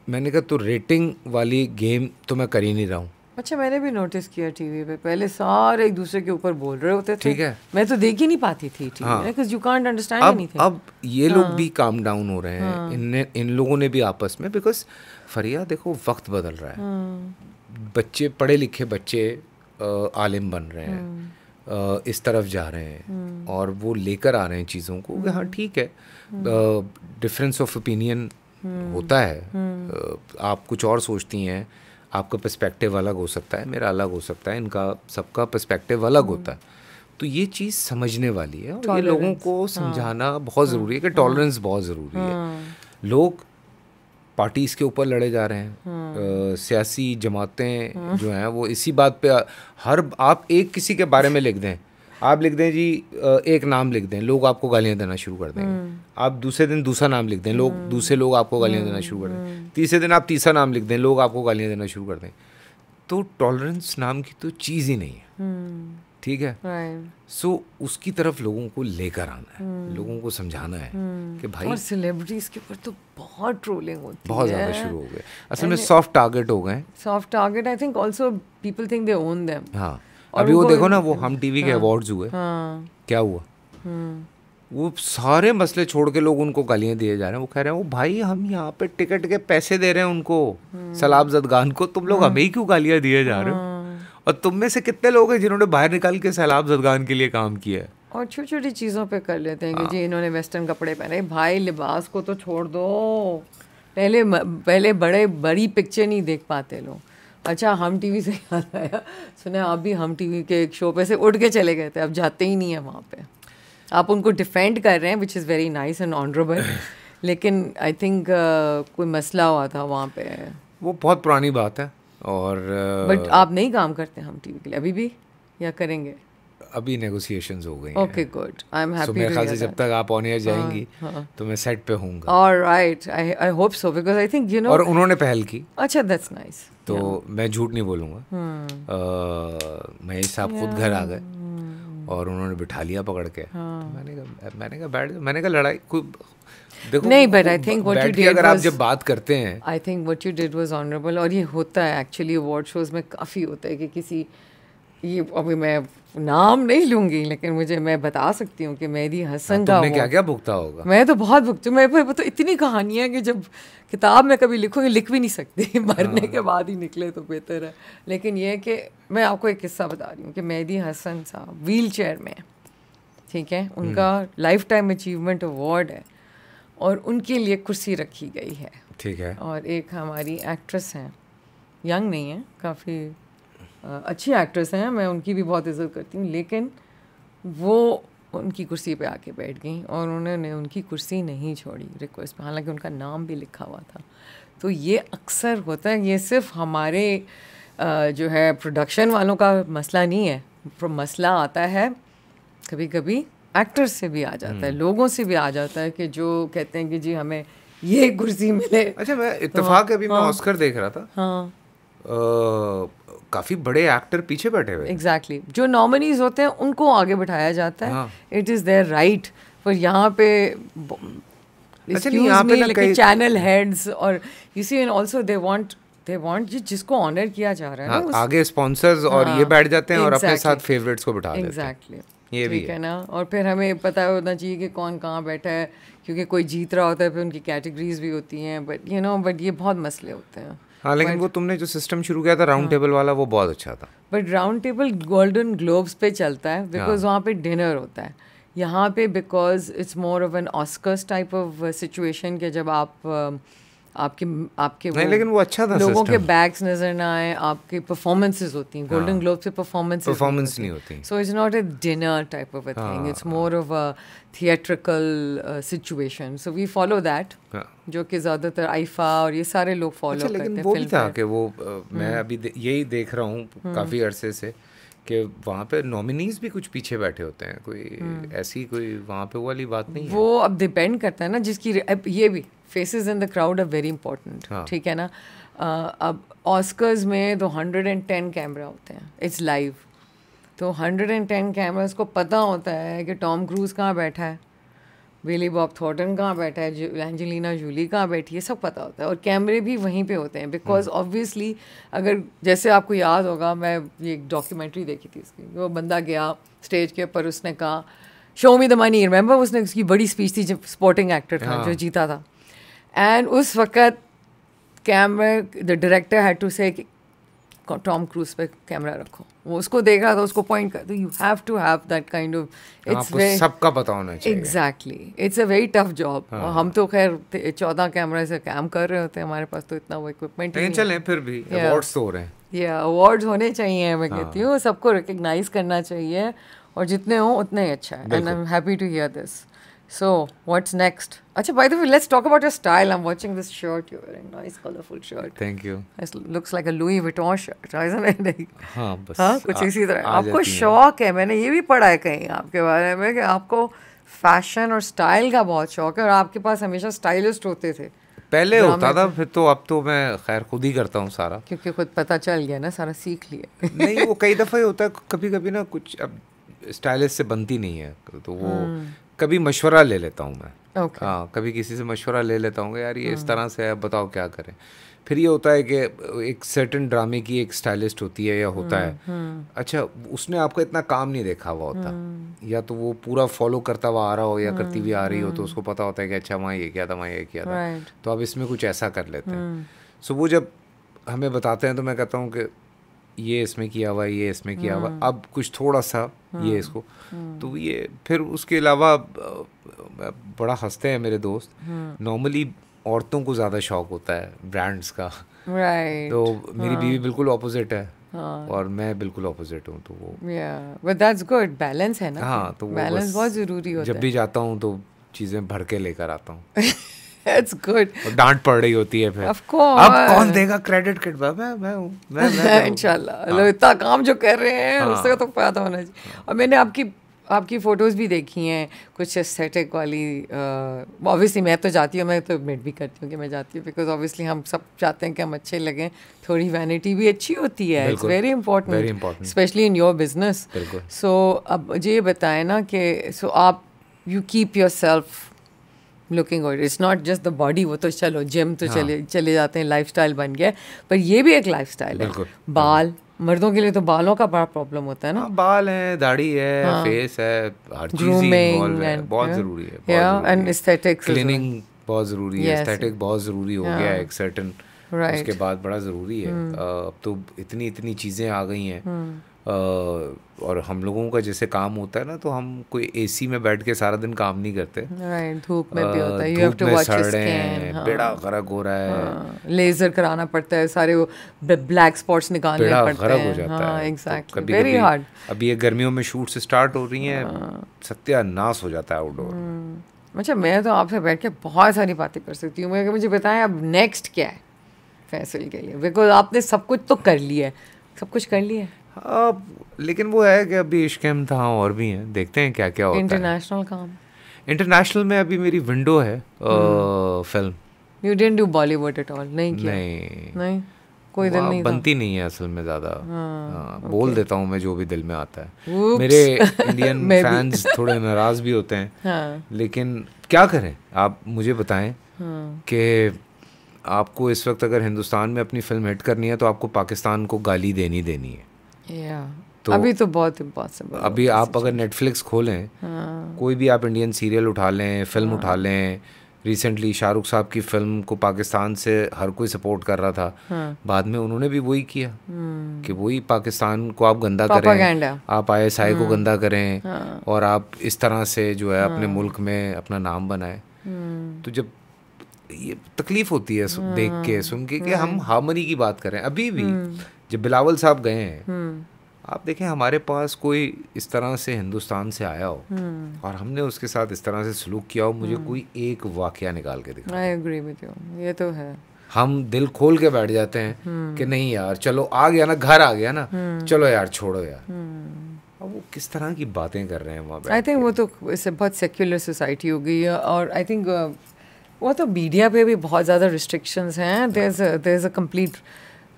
मैंने कहा तो रेटिंग वाली गेम तो मैं कर ही नहीं रहा हूँ अच्छा मैंने भी नोटिस किया टीवी पे पहले सारे एक दूसरे के ऊपर बोल रहे होते थे ठीक है मैं तो देख ही नहीं पाती थी TV because you can't understand अब अब ये हाँ, लोग भी काम डाउन हो रहे हैं हाँ, इन इन लोगों ने भी आपस में बिकॉज फरिया देखो वक्त बदल रहा है हाँ, बच्चे पढ़े लिखे बच्चे आलिम बन रहे हैं हाँ। इस तरफ जा रहे हैं हाँ। और वो लेकर आ रहे हैं चीज़ों को हाँ, हाँ ठीक है डिफरेंस ऑफ ओपिनियन होता है आप कुछ और सोचती हैं आपका पर्सपेक्टिव अलग हो सकता है मेरा अलग हो सकता है इनका सबका पर्सपेक्टिव अलग होता है हम्म। तो ये चीज़ समझने वाली है और ये लोगों को हाँ। समझाना हाँ।, हाँ, बहुत ज़रूरी है कि टॉलरेंस बहुत ज़रूरी है लोग पार्टीज के ऊपर लड़े जा रहे हैं हाँ। सियासी जमातें जो हैं वो इसी बात पे हर आप एक किसी के बारे में लिख दें आप लिख दें जी एक नाम लिख दें लोग आपको गालियां देना शुरू कर देंगे हम्म। आप दूसरे दिन दूसरा नाम लिख दें लोग हम्म। दूसरे लोग आपको गालियां देना शुरू कर दें हम्म। तीसरे दिन आप तीसरा नाम लिख दें लोग आपको गालियां देना शुरू कर दें तो टॉलरेंस नाम की तो चीज़ ही नहीं है ठीक है सो उसकी तरफ लोगों को लेकर आना है लोगों को समझाना है कि भाई और सेलिब्रिटीज के ऊपर तो बहुत ट्रोलिंग होती है बहुत ज़्यादा शुरू हो गए असल में सॉफ्ट टारगेट हो गए soft target I think also people think they own them हां अभी वो, वो देखो ना वो हम टीवी के अवार्ड्स हाँ। हुए हाँ। क्या हुआ हम्म। वो सारे मसले छोड़ के लोग उनको गालियां दिए जा रहे हैं वो कह रहे हैं वो भाई हम यहाँ पे टिकट के पैसे दे रहे हैं उनको हम्म। सलाब जदगान को तुम लोग हम्म। हमें ही क्यों गालियां दिए जा रहे हो हाँ। और तुम में से कितने लोग हैं जिन्होंने बाहर निकाल के सैलाब जदगान के लिए काम किया है और छोटी छोटी चीज़ों पे कर लेते हैं कि जी इन्होंने वेस्टर्न कपड़े पहने भाई लिबास को तो छोड़ दो पहले पहले बड़े बड़ी पिक्चर नहीं देख पाते लोग अच्छा हम टीवी से याद आया सुना आप भी हम टीवी के एक शो पे से उठ के चले गए थे अब जाते ही नहीं है वहाँ पे आप उनको डिफेंड कर रहे हैं which is very nice and honourable लेकिन आई थिंक uh, कोई मसला हुआ था वहाँ पे वो बहुत पुरानी बात है और बट uh, आप नहीं काम करते हम टीवी के लिए अभी भी या करेंगे अभी नेगोशिएशंस हो गई okay good I am happy मेरे ख्याल से जब तक आप ऑन एयर हाँ, जाएंगी हाँ। तो मैं सेट पे होऊंगा alright I I hope so because I think you know और उन्होंने पहल की अच्छा दैट्स नाइस तो मैं झूठ नहीं बोलूंगा hmm. महेश साहब खुद घर आ गए hmm. और उन्होंने बिठा लिया पकड़ के हाँ। तो मैंने कहा मैंने कहा बैठ मैंने कहा लड़ाई कोई देखो नहीं but I think what you did अगर आप जब बात करते हैं I think what you did was honourable और ये होता है एक्चुअली अवार्ड शोज में काफ़ी होता है कि किसी ये अभी मैं नाम नहीं लूंगी लेकिन मुझे मैं बता सकती हूँ कि मेरी हसन हाँ, का तुमने क्या क्या भुगता होगा मैं तो बहुत भुगती हूँ मेरे तो इतनी कहानियाँ कि जब किताब में कभी लिखूंगी लिख भी नहीं सकती मरने हाँ। के बाद ही निकले तो बेहतर है लेकिन यह कि मैं आपको एक किस्सा बता रही हूँ कि मेहदी हसन साहब व्हील चेयर में ठीक है हम्म। उनका लाइफ टाइम अचीवमेंट अवार्ड है और उनके लिए कुर्सी रखी गई है ठीक है और एक हमारी एक्ट्रेस हैं यंग नहीं है काफ़ी अच्छी एक्ट्रेस हैं मैं उनकी भी बहुत इज्जत करती हूँ लेकिन वो उनकी कुर्सी पे आके बैठ गई और उन्होंने उनकी कुर्सी नहीं छोड़ी रिक्वेस्ट में हालांकि उनका नाम भी लिखा हुआ था तो ये अक्सर होता है ये सिर्फ हमारे जो है प्रोडक्शन वालों का मसला नहीं है मसला आता है कभी कभी एक्टर्स से भी आ जाता है हम्म। लोगों से भी आ जाता है कि जो कहते हैं कि जी हमें ये कुर्सी मिले अच्छा मैं इतफाक तो, अभी हाँ, मैं ऑस्कर देख रहा था हाँ काफी बड़े एक्टर पीछे बैठे हुए एग्जैक्टली exactly. जो नॉमिनीज होते हैं उनको आगे बैठाया जाता है इट इज देयर राइट पर यहाँ पे अच्छा, यहाँ पे चैनल हेड्स और you see and also they want they want ये जिसको ऑनर किया जा रहा है हाँ, उस... आगे स्पॉन्सर्स और ये हाँ, बैठ जाते हैं exactly. और अपने साथ फेवरेट्स को बिठा exactly. देते हैं एग्जैक्टली ये भी है ना और फिर हमें पता होना चाहिए कि कौन कहाँ बैठा है क्योंकि कोई जीत रहा होता है फिर उनकी कैटेगरीज भी होती हैं बट यू नो बट ये बहुत मसले होते हैं हाँ लेकिन वो तुमने जो सिस्टम शुरू किया था राउंड हाँ। टेबल वाला वो बहुत अच्छा था but round table Golden Globes पे चलता है बिकॉज हाँ। वहाँ पे डिनर होता है यहाँ पे because it's more of an Oscars type of situation के जब आप uh, आपके आपके नहीं, वो लेकिन वो अच्छा था लोगों के बैग्स नजर ना आए आपके परफॉर्मेंसेज होती हैं गोल्डन ग्लोब से परफॉर्मेंस परफॉर्मेंस नहीं होती so it's not a dinner type of a thing it's more of a theatrical situation so we follow that जो कि ज़्यादातर आइफा और ये सारे लोग फॉलो अच्छा, करते हैं फिल्म था कि वो मैं हम्म। अभी यही देख रहा हूँ हम्म। काफ़ी अरसे से कि वहाँ पे नॉमिनीज भी कुछ पीछे बैठे होते हैं कोई हम्म। ऐसी कोई वहाँ पे वाली बात नहीं वो है। अब डिपेंड करता है ना जिसकी अब ये भी faces in the crowd are very important ठीक है ना अब ऑस्कर्स में तो हंड्रेड एंड टेन कैमरा होते हैं इट्स लाइव तो हंड्रेड एंड टेन कैमराज को पता होता है कि टॉम क्रूज कहाँ बैठा है विली बॉब थॉटन कहाँ बैठा है एंजेलिना जूली कहाँ बैठी है सब पता होता है और कैमरे भी वहीं पे होते हैं बिकॉज ऑब्वियसली हम्म। अगर जैसे आपको याद होगा मैं ये एक डॉक्यूमेंट्री देखी थी इसकी वो बंदा गया स्टेज के ऊपर उसने कहा show me the money remember उसने उसकी बड़ी स्पीच थी जब स्पोर्टिंग एक्टर था जो हाँ। जीता था एंड उस वक्त कैमरे the director had to say Tom Cruise पे कैमरा रखो वो उसको देख रहा था उसको पॉइंट कर you have to have that kind of it's सबका पता होना चाहिए exactly it's a very tough job हम तो खैर चौदह कैमरे से काम कर रहे होते हैं हमारे पास तो इतना वो इक्विपमेंट नहीं चले फिर भी अवार्ड्स तो हो रहे हैं या अवार्ड्स होने चाहिए मैं हाँ। कहती हूँ सबको रिकग्नाइज करना चाहिए और जितने हों उतने ही अच्छा है and I am happy to hear this so what's next Acha, by the way, let's talk about your style. I'm watching this shirt you're wearing. Nice, colorful shirt. Thank you. It looks like a Louis Vuitton shirt, isn't it? हाँ बस हाँ कुछ इसी तरह आपको शौक है मैंने ये भी पढ़ा है कहीं आपके बारे में कि आपको फैशन और स्टाइल का बहुत शौक है और आपके पास हमेशा स्टाइलिस्ट होते थे पहले होता था फिर तो अब तो मैं खैर खुद ही करता हूँ सारा क्योंकि खुद पता चल गया ना सारा सीख लिया नहीं वो कई दफ़ा होता है कभी कभी ना कुछ अब स्टाइलिस्ट से बनती नहीं है तो वो हम्म। कभी मशवरा ले लेता हूँ मैं okay. आ, हाँ, कभी किसी से मशवरा ले लेता हूँ यार ये इस हाँ। तरह से है बताओ क्या करें फिर ये होता है कि एक सर्टन ड्रामे की एक स्टाइलिस्ट होती है या होता है हम्म, हम्म। अच्छा उसने आपका इतना काम नहीं देखा हुआ होता हम्म। या तो वो पूरा फॉलो करता हुआ आ रहा हो या करती हुई आ रही हो तो उसको पता होता है कि अच्छा वहाँ ये किया था वहाँ ये किया था तो आप इसमें कुछ ऐसा कर लेते हैं सो वो जब हमें बताते हैं तो मैं कहता हूँ कि ये इसमें किया हुआ ये इसमें किया हुआ हम्म। अब कुछ थोड़ा सा हम्म। ये इसको हम्म। तो ये फिर उसके अलावा बड़ा हंसते हैं मेरे दोस्त नॉर्मली औरतों को ज़्यादा शौक होता है ब्रांड्स का right. तो मेरी हाँ। बीवी बिल्कुल ऑपोजिट है हाँ. और मैं बिल्कुल ऑपोजिट हूँ तो वो बट दैट्स गुड बैलेंस है ना हाँ तो बैलेंस बहुत जरूरी होता है जब भी जाता हूँ तो चीज़ें भर के लेकर आता हूँ दैट्स गुड डांट पड़ रही होती है फिर ऑफ कोर्स अब कौन देगा क्रेडिट किट मैं मैं हूं मैं मैं इंशाल्लाह हाँ। इतना काम जो कर रहे हैं हाँ। उसका तो फायदा होना चाहिए और मैंने आपकी आपकी फ़ोटोज़ भी देखी हैं कुछ एस्थेटिक वाली ऑब्वियसली मैं तो जाती हूँ मैं तो एडमिट भी करती हूँ कि मैं जाती हूँ बिकॉज ऑब्वियसली हम सब चाहते हैं कि हम अच्छे लगें थोड़ी वैनिटी भी अच्छी होती है it's very important specially in your business so अब मुझे ये बताएं ना कि सो so आप you keep yourself looking order it's not just the body वो तो चलो जिम तो हाँ. चले चले जाते हैं लाइफ बन गया पर ये भी एक लाइफ है बाल मर्दों के लिए तो बालों का बड़ा प्रॉब्लम होता है ना हाँ, बाल है दाढ़ी है हाँ, फेस है हर चीज है बहुत जरूरी है या एंड एस्थेटिक क्लीनिंग बहुत जरूरी है एस्थेटिक बहुत जरूरी हो गया हाँ। एक सर्टेन उसके बाद बड़ा जरूरी है hmm। अब तो इतनी इतनी चीजें आ गई हैं hmm। और हम लोगों का जैसे काम होता है ना तो हम कोई एसी में बैठ के सारा दिन काम नहीं करते धूप में भी होता है धूप में सड़ रहे हैं बेड़ा गर्क हो रहा है लेजर हाँ, कराना पड़ता है सारे वो ब्लैक स्पॉट्स निकालने पड़ते हैं हो जाता हाँ, है एग्जैक्टली वेरी हार्ड अभी ये गर्मियों में शूट स्टार्ट हो रही है हाँ। सत्यानाश हो जाता है आउटडोर हम्म, अच्छा मैं तो आपसे बैठ के बहुत सारी बातें कर सकती हूँ मैं मुझे बताएं अब नेक्स्ट क्या है फैसल के लिए बिकॉज आपने सब कुछ तो कर लिया है सब कुछ कर लिया है अब लेकिन वो है कि अभी इश्क था और भी हैं देखते हैं क्या क्या होता है इंटरनेशनल काम इंटरनेशनल में अभी मेरी विंडो है film you didn't do Bollywood at all नहीं किया नहीं नहीं कोई दिल नहीं बनती नहीं है असल में ज्यादा हाँ, हाँ बोल देता हूँ मैं जो भी दिल में आता है मेरे इंडियन फैंस थोड़े नाराज भी होते हैं हाँ. लेकिन क्या करें आप मुझे बताएं हाँ. कि आपको इस वक्त अगर हिंदुस्तान में अपनी फिल्म हिट करनी है तो आपको पाकिस्तान को गाली देनी देनी है तो अभी तो बहुत इम्पॉसिबल अभी आप अगर नेटफ्लिक्स खोलें हाँ। कोई भी आप इंडियन सीरियल उठा लें फिल्म हाँ। उठा लें रिसेंटली शाहरुख साहब की फिल्म को पाकिस्तान से हर कोई सपोर्ट कर रहा था हाँ। बाद में उन्होंने भी वही किया हम्म। कि वही पाकिस्तान को आप गंदा करें आप आई एस आई को हाँ। गंदा करें हाँ। और आप इस तरह से जो है अपने हाँ। मुल्क में अपना नाम बनाए हम्म। तो जब ये तकलीफ होती है देख के हाँ। सुन के कि हम हामरी की बात करें अभी भी हम्म। जब बिलावल साहब गए हैं हम्म। आप देखें हमारे पास कोई इस तरह से हिंदुस्तान से आया हो हम्म। और हमने उसके साथ इस तरह से सलूक किया हो मुझे हम्म। कोई एक वाक्य निकाल के दिखा ये तो है हम दिल खोल के बैठ जाते हैं कि नहीं यार चलो आ गया ना घर आ गया ना चलो यार छोड़ो यार अब वो किस तरह की बातें कर रहे हैं वहाँ आई थिंक वो तो इससे बहुत सेक्युलर सोसाइटी हो गई है और आई थिंक uh, वो तो मीडिया पे भी बहुत ज़्यादा रिस्ट्रिक्शंस हैं देर इज़ अ कम्प्लीट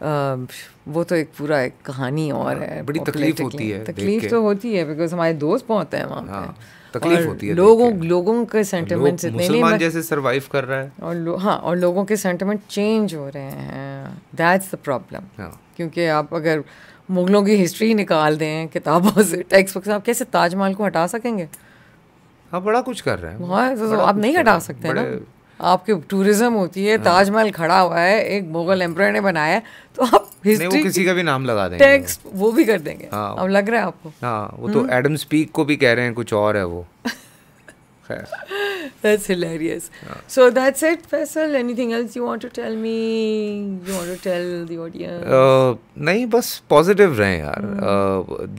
वो तो एक पूरा एक कहानी और हाँ, है बड़ी तकलीफ होती है तकलीफ तो होती है बिकॉज हमारे दोस्त बहुत हैं वहाँ पे हाँ, तकलीफ होती है लोगों लोगों के सेंटिमेंट लो, इतने मुसलमान मतलब- जैसे सरवाइव कर रहा है और लो, हाँ और लोगों के सेंटिमेंट चेंज हो रहे हैं दैट्स द प्रॉब्लम क्योंकि आप अगर मुगलों की हिस्ट्री निकाल दें किताबों से टेक्स्ट बुक से आप कैसे ताजमहल को हटा सकेंगे हाँ बड़ा कुछ कर रहे हैं हाँ तो आप नहीं हटा सकते ना आपके टूरिज्म होती है हाँ। ताजमहल खड़ा हुआ है एक मुगल एम्प्रायर ने बनाया है तो आप हिस्ट्री किसी का भी नाम लगा देंगे टैक्स वो भी कर देंगे हाँ। अब लग रहा है आपको हाँ वो तो एडम हम्म। स्पीक को भी कह रहे हैं कुछ और है वो That's hilarious. Yeah. हाँ। so that's it, Faisal. Anything else you want to tell me? You want to tell the audience? Uh, नहीं बस पॉजिटिव रहे यार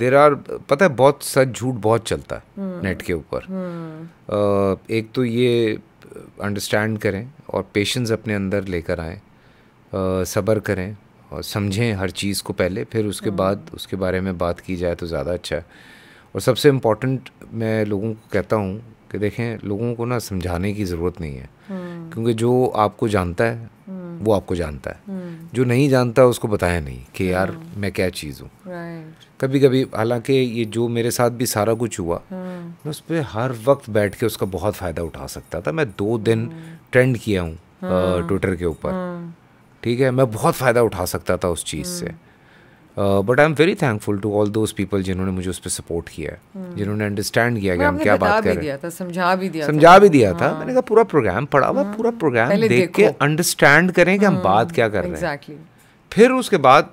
देर हम्म। आर uh, पता है बहुत सच झूठ बहुत चलता है नेट हम्म। के ऊपर uh, एक तो ये अंडरस्टैंड करें और पेशेंस अपने अंदर लेकर आएँ सब्र करें और समझें हर चीज़ को पहले फिर उसके हाँ। बाद उसके बारे में बात की जाए तो ज़्यादा अच्छा है और सबसे इम्पोर्टेंट मैं लोगों को कहता हूँ कि देखें लोगों को ना समझाने की ज़रूरत नहीं है हाँ। क्योंकि जो आपको जानता है वो आपको जानता है हम्म। जो नहीं जानता उसको बताया नहीं कि हम्म। यार मैं क्या चीज़ हूँ कभी कभी हालांकि ये जो मेरे साथ भी सारा कुछ हुआ हम्म। मैं उस पर हर वक्त बैठ के उसका बहुत फ़ायदा उठा सकता था मैं दो दिन ट्रेंड किया हूँ ट्विटर के ऊपर ठीक है मैं बहुत फ़ायदा उठा सकता था उस चीज़ से but I am very thankful to all those people जिन्होंने मुझे उस पर सपोर्ट किया है hmm. जिन्होंने अंडरस्टैंड किया कि हम क्या बात कर रहे हैं समझा भी दिया समझा भी दिया था हाँ। मैंने कहा पूरा प्रोग्राम पढ़ा हुआ हाँ। पूरा प्रोग्राम देख के अंडरस्टैंड करें कि हम hmm, बात क्या कर रहे हैं फिर उसके बाद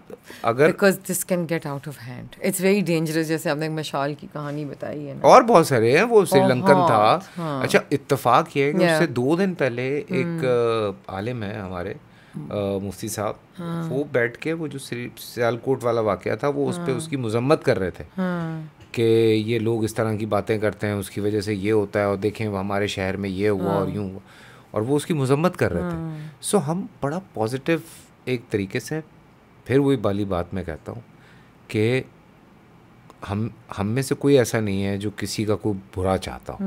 अगर because this can get out of hand it's very dangerous जैसे आपने मशाल की कहानी बताई है और बहुत सारे हैं वो श्रीलंकन था हाँ। अच्छा इत्तेफाक ये है कि उससे दो दिन पहले एक hmm। आलिम है हमारे मुफ्ती साहब हाँ। वो बैठ के वो जो सियालकोट वाला वाक़ था वो उस पर हाँ। उसकी मजम्मत कर रहे थे हाँ। कि ये लोग इस तरह की बातें करते हैं उसकी वजह से ये होता है और देखें हमारे शहर में ये हुआ और हाँ। यूँ हुआ और वो उसकी मजम्मत कर रहे थे सो हम बड़ा पॉजिटिव एक तरीके से फिर वही बाली बात मैं कहता हूँ कि हम हम में से कोई ऐसा नहीं है जो किसी का कोई बुरा चाहता हो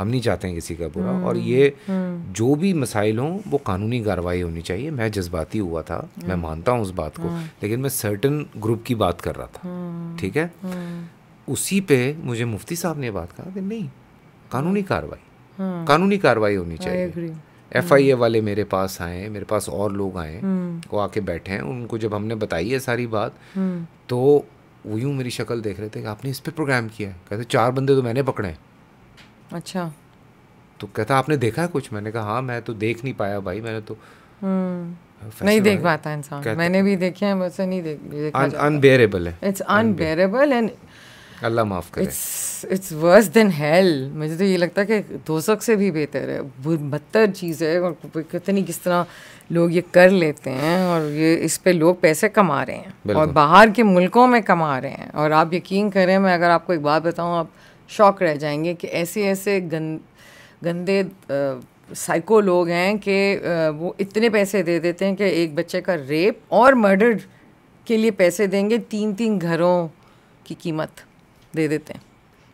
हम नहीं चाहते हैं किसी का बुरा और हम्म, ये हम्म। जो भी मसाइल हों वो कानूनी कार्रवाई होनी चाहिए मैं जज्बाती हुआ था मैं हम्म। मानता हूँ उस बात को लेकिन मैं सर्टन ग्रुप की बात कर रहा था ठीक है उसी पे मुझे मुफ्ती साहब ने बात कहा कि नहीं कानूनी कार्रवाई कानूनी कार्रवाई होनी चाहिए एफ आई ए वाले मेरे पास आए मेरे पास और लोग आए वो आके बैठे हैं उनको जब हमने बताई है सारी बात तो वो यूँ मेरी शक्ल देख रहे थे कि आपने इस पर प्रोग्राम किया है कहते चार बंदे तो मैंने पकड़े हैं अच्छा तो कहता आपने देखा है कुछ मैंने कहा हाँ मैं तो देख नहीं पाया भाई मैंने तो हम्म। नहीं देख पाता इंसान मैंने भी देखे हैं मुझसे नहीं देख अनबेरेबल है इट्स अनबेरेबल एंड अल्लाह माफ करे it's it's worse than hell मुझे तो ये लगता है कि दोजक से भी बेहतर है बदतर चीज़ है और कितनी नहीं किस तरह लोग ये कर लेते हैं और ये इस पे लोग पैसे कमा रहे हैं और बाहर के मुल्कों में कमा रहे हैं और आप यकीन करें मैं अगर आपको एक बात बताऊँ आप शौक रह जाएंगे कि ऐसे ऐसे गं, गंदे साइको लोग हैं कि वो इतने पैसे दे देते हैं कि एक बच्चे का रेप और मर्डर के लिए पैसे देंगे तीन तीन घरों की कीमत दे देते हैं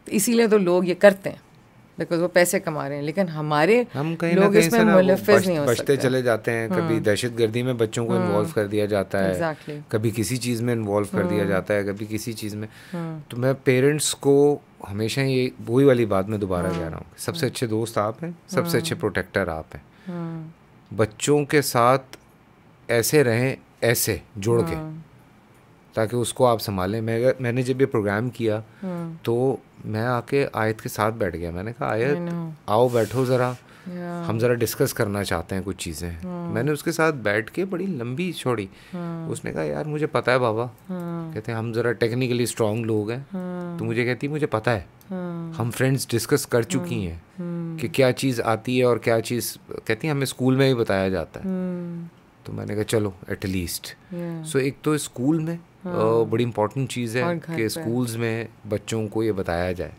तो इसीलिए तो लोग ये करते हैं बिकॉज वो पैसे कमा रहे हैं लेकिन हमारे हम कहीं लोग इसमें नहीं हो बचते चले जाते हैं कभी हाँ। दहशत गर्दी में बच्चों को इन्वॉल्व हाँ। कर दिया जाता है exactly. कभी किसी चीज़ में इन्वॉल्व कर दिया हाँ। जाता है कभी किसी चीज़ में तो मैं पेरेंट्स को हमेशा ये वही वाली बात में दोबारा जा रहा हूँ सबसे अच्छे दोस्त आप हैं सबसे अच्छे प्रोटेक्टर आप हैं बच्चों के साथ ऐसे रहें ऐसे जोड़ के ताकि उसको आप संभालें मैं मैंने जब ये प्रोग्राम किया हम्म। तो मैं आके आयत के साथ बैठ गया मैंने कहा आयत आओ बैठो ज़रा Yeah. हम ज़रा डिस्कस करना चाहते हैं कुछ चीज़ें hmm. मैंने उसके साथ बैठ के बड़ी लंबी छोड़ी hmm. उसने कहा यार मुझे पता है बाबा hmm. कहते हैं हम ज़रा टेक्निकली स्ट्रांग लोग हैं hmm. तो मुझे कहती मुझे पता है hmm. हम फ्रेंड्स डिस्कस कर चुकी हैं कि क्या चीज़ आती है और क्या चीज़ कहती है हमें स्कूल में ही बताया जाता है तो मैंने कहा चलो एटलीस्ट सो yeah. so, एक तो स्कूल में हाँ। बड़ी इम्पोर्टेंट चीज़ है कि स्कूल्स में बच्चों को ये बताया जाए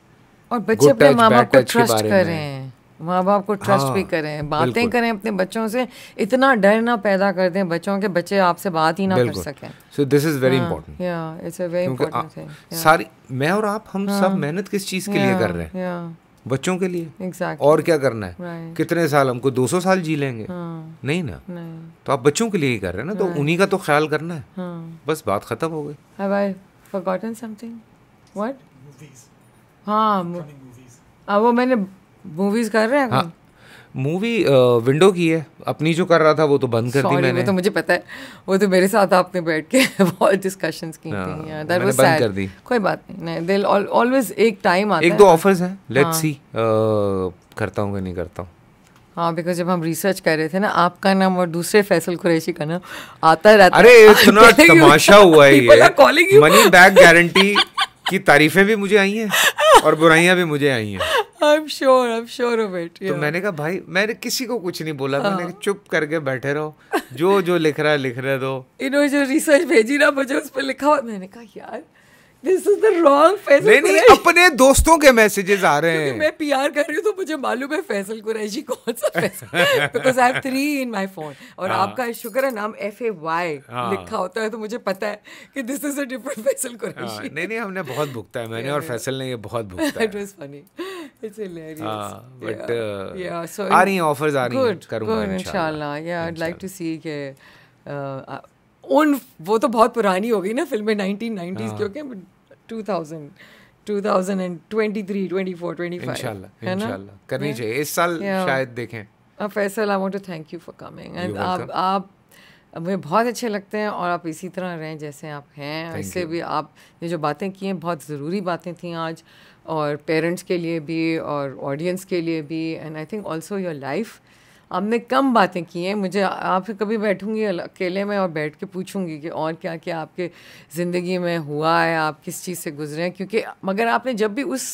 और बच्चे अपने माँ बाप को ट्रस्ट करें माँ बाप को ट्रस्ट हाँ, भी करें बातें करें अपने बच्चों से इतना डर ना पैदा कर दें बच्चों के बच्चे आपसे बात ही ना कर सकें so this is very important it's a very important thing सारी मैं और आप हम सब हाँ। मेहनत किस चीज़ के लिए कर रहे हैं बच्चों के लिए exactly. और क्या करना है right. कितने साल हमको 200 साल जी लेंगे हाँ. नहीं ना नहीं. तो आप बच्चों के लिए ही कर रहे हैं ना तो right. तो उन्हीं का तो ख्याल करना है हाँ. बस बात खत्म हो गई हाँ समथिंग हाँ, वो मैंने मूवीज कर रहे हैं हाँ, मूवी विंडो uh, की है अपनी जो कर रहा था वो तो बंद कर दी मैंने तो मुझे पता है वो तो मेरे साथ आपने बैठ के बहुत डिस्कशन की हाँ, थी यार दैट वाज सैड कोई बात नहीं दे ऑलवेज एक टाइम आता एक दो ऑफर्स हैं लेट्स सी हाँ। uh, करता हूं कि नहीं करता हूं हाँ बिकॉज जब हम रिसर्च कर रहे थे ना आपका नाम और दूसरे फैसल कुरैशी का नाम आता रहता अरे इतना तमाशा हुआ है ये मनी बैक गारंटी की तारीफें भी मुझे आई हैं और बुराइयां भी मुझे आई हैं I am sure I am sure of it तो मैंने कहा भाई मैंने किसी को कुछ नहीं बोला मैंने हाँ। चुप करके बैठे रहो जो जो लिख रहा है लिख रहे दो इन्होंने जो रिसर्च भेजी ना मुझे उस पर लिखा हुआ मैंने कहा यार this is the wrong Faisal नहीं नहीं अपने दोस्तों के मैसेजेस आ रहे हैं मैं पीआर कर रही हूँ तो मुझे मालूम है फैसल कुरैशी कौन सा because I have three in my phone और हाँ. आपका शुक्र है नाम एफ ए वाई लिखा होता है तो मुझे पता है कि this is a different Faisal Qureshi हाँ. नहीं नहीं हमने बहुत भुगता है मैंने और फैसल ने ये बहुत भुगता है it was funny it's hilarious but yeah so आ रही ऑफर्स आ रही हैं करूंगा इंशाल्लाह या आई लाइक टू सी के उन वो तो बहुत पुरानी हो गई ना फिल्में नाइनटीन टू थाउजेंड 2023, करनी चाहिए इस साल शायद देखें Faisal I want to thank you for coming and आप आप मुझे बहुत अच्छे लगते हैं और आप इसी तरह रहें जैसे आप हैं इससे भी आप ये जो बातें की हैं बहुत ज़रूरी बातें थी आज और पेरेंट्स के लिए भी और ऑडियंस के लिए भी and I think also your life आपने कम बातें की हैं मुझे आपसे कभी बैठूंगी अकेले में और बैठ के पूछूंगी कि और क्या क्या आपके ज़िंदगी में हुआ है आप किस चीज़ से गुजरे हैं क्योंकि मगर आपने जब भी उस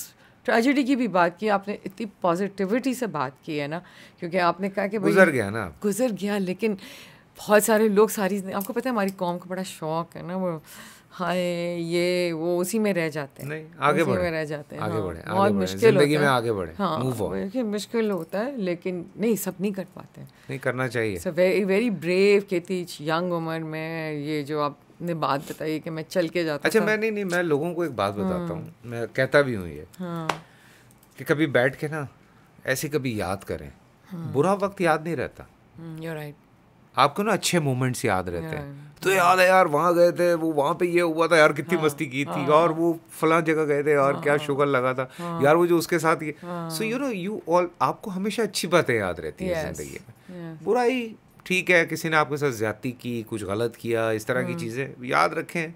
ट्रेजिडी की भी बात की आपने इतनी पॉजिटिविटी से बात की है ना क्योंकि आपने कहा कि गुजर गया ना गुजर गया लेकिन बहुत सारे लोग सारी आपको पता है हमारी कॉम का बड़ा शौक है ना वो हाय ये वो उसी में रह जाते हैं नहीं आगे बढ़े रह जाते हैं आगे हाँ, बढ़े बहुत मुश्किल होता में आगे बढ़े हाँ, मुश्किल होता है लेकिन नहीं सब नहीं कर पाते नहीं करना चाहिए so very very brave young उम्र में ये जो आप ने बात बताई कि मैं चल के जाता अच्छा मैं नहीं नहीं मैं लोगों को एक बात बताता हाँ। हूँ मैं कहता भी हूँ ये कि कभी बैठ के ना ऐसे कभी याद करें बुरा वक्त याद नहीं रहता राइट हम्म, आपको ना अच्छे मोमेंट्स याद रहते हैं तो याद है यार वहाँ गए थे वो वहाँ पे ये हुआ था यार कितनी हाँ, मस्ती की थी हाँ। और वो फला जगह गए थे यार क्या हाँ। शुगर लगा था यार वो जो उसके साथ ये so you know you all आपको हमेशा अच्छी बातें याद रहती है जिंदगी में बुराई ठीक है किसी ने आपके साथ ज्यादा की कुछ गलत किया इस तरह की चीज़ें याद रखें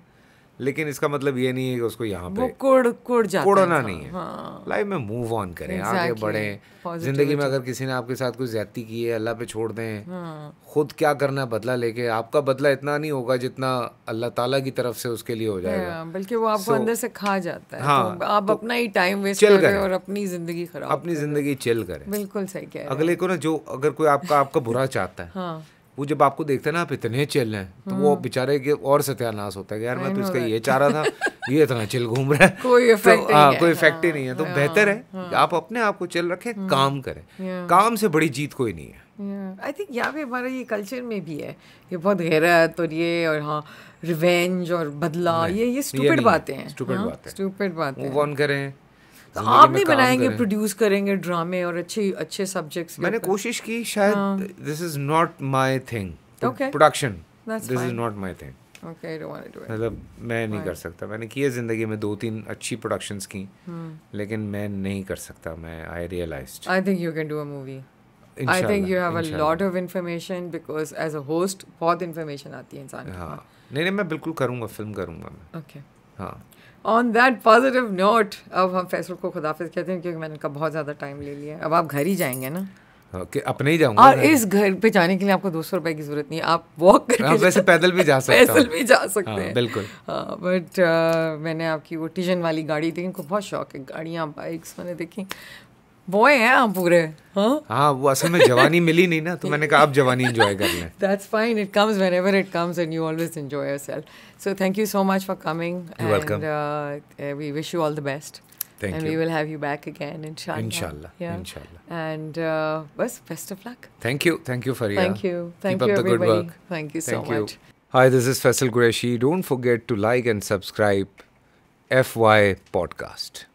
लेकिन इसका मतलब ये नहीं है कि उसको यहाँ पे कुड़ कुड़ जाता कुड़ना नहीं है हाँ। लाइफ में मूव ऑन करें exactly. आगे बढ़े जिंदगी में अगर किसी ने आपके साथ कोई ज्यादती की है अल्लाह पे छोड़ दें हाँ। खुद क्या करना है बदला लेके आपका बदला इतना नहीं होगा जितना अल्लाह ताला की तरफ से उसके लिए हो जाएगा हाँ, बल्कि वो आपको अंदर से खा जाता है हाँ, तो आप तो अपना ही टाइम वेस्ट कर और अपनी जिंदगी खराब अपनी जिंदगी चिल करें बिल्कुल सही कह अगले को ना जो अगर कोई आपका आपका बुरा चाहता है हाँ। वो जब आपको देखते हैं ना आप इतने चिल हैं तो वो हम्म। बेचारे के और सत्यानाश होता है यार मैं तो इसका ये चाह रहा था ये इतना चिल घूम रहा है कोई इफेक्ट तो, हाँ, नहीं कोई इफेक्ट ही नहीं है तो हाँ, बेहतर है हाँ, आप अपने आप को चिल रखें हम्म। काम करें काम से बड़ी जीत कोई नहीं है आई थिंक यहाँ पे हमारा ये कल्चर में भी है ये बहुत गैरत और ये और हाँ रिवेंज और बदला ये ये स्टूपिड बातें हैं स्टूपिड बातें स्टूपिड बातें मूव ऑन करें तो आप नहीं बनाएंगे प्रोड्यूस करेंगे ड्रामे और अच्छे अच्छे सब्जेक्ट्स मैंने कोशिश की शायद this is not my thing production this is not my thing मतलब मैं नहीं कर सकता मैंने किया जिंदगी में दो तीन अच्छी प्रोडक्शंस की hmm. लेकिन मैं नहीं कर सकता मैं I realise I think you can do a movie I think you have a lot of information because as a host बहुत इन्फॉर्मेशन आती है इंसान हाँ नहीं नहीं मैं बिल्कुल करूँगा फिल्म करूँगा मैं ओके हाँ ऑन दैट पॉजिटिव नोट अब हम फैसल को खुदाफिज कहते हैं क्योंकि मैंने इनका बहुत ज़्यादा टाइम ले लिया है अब आप घर ही जाएंगे ना okay, अपने ही जाऊंगा और इस घर पे जाने के लिए आपको दो सौ रुपए की जरूरत नहीं आप वॉक करके आप हाँ, वैसे पैदल भी जा सकते हैं पैदल भी जा सकते हाँ, हैं बिल्कुल हाँ बट uh, मैंने आपकी वो टिजन वाली गाड़ी देखी उनको बहुत शौक है गाड़ियाँ बाइक्स मैंने देखी बॉय है आप पूरे हाँ वो असल में जवानी मिली नहीं ना तो मैंने कहा आप जवानी एंजॉय कर लें that's fine it comes whenever it comes and you always enjoy yourself so thank you so much for coming we wish you all the best Thank and you. we will have you back again, inshallah. Inshallah. Yeah. Inshallah. And uh, best, best of luck. Thank you. Thank you, Faria. Thank you. Thank Keep you, up the good work. Thank you so Thank you. much. Hi, this is Faisal Qureshi. Don't forget to like and subscribe FY Podcast.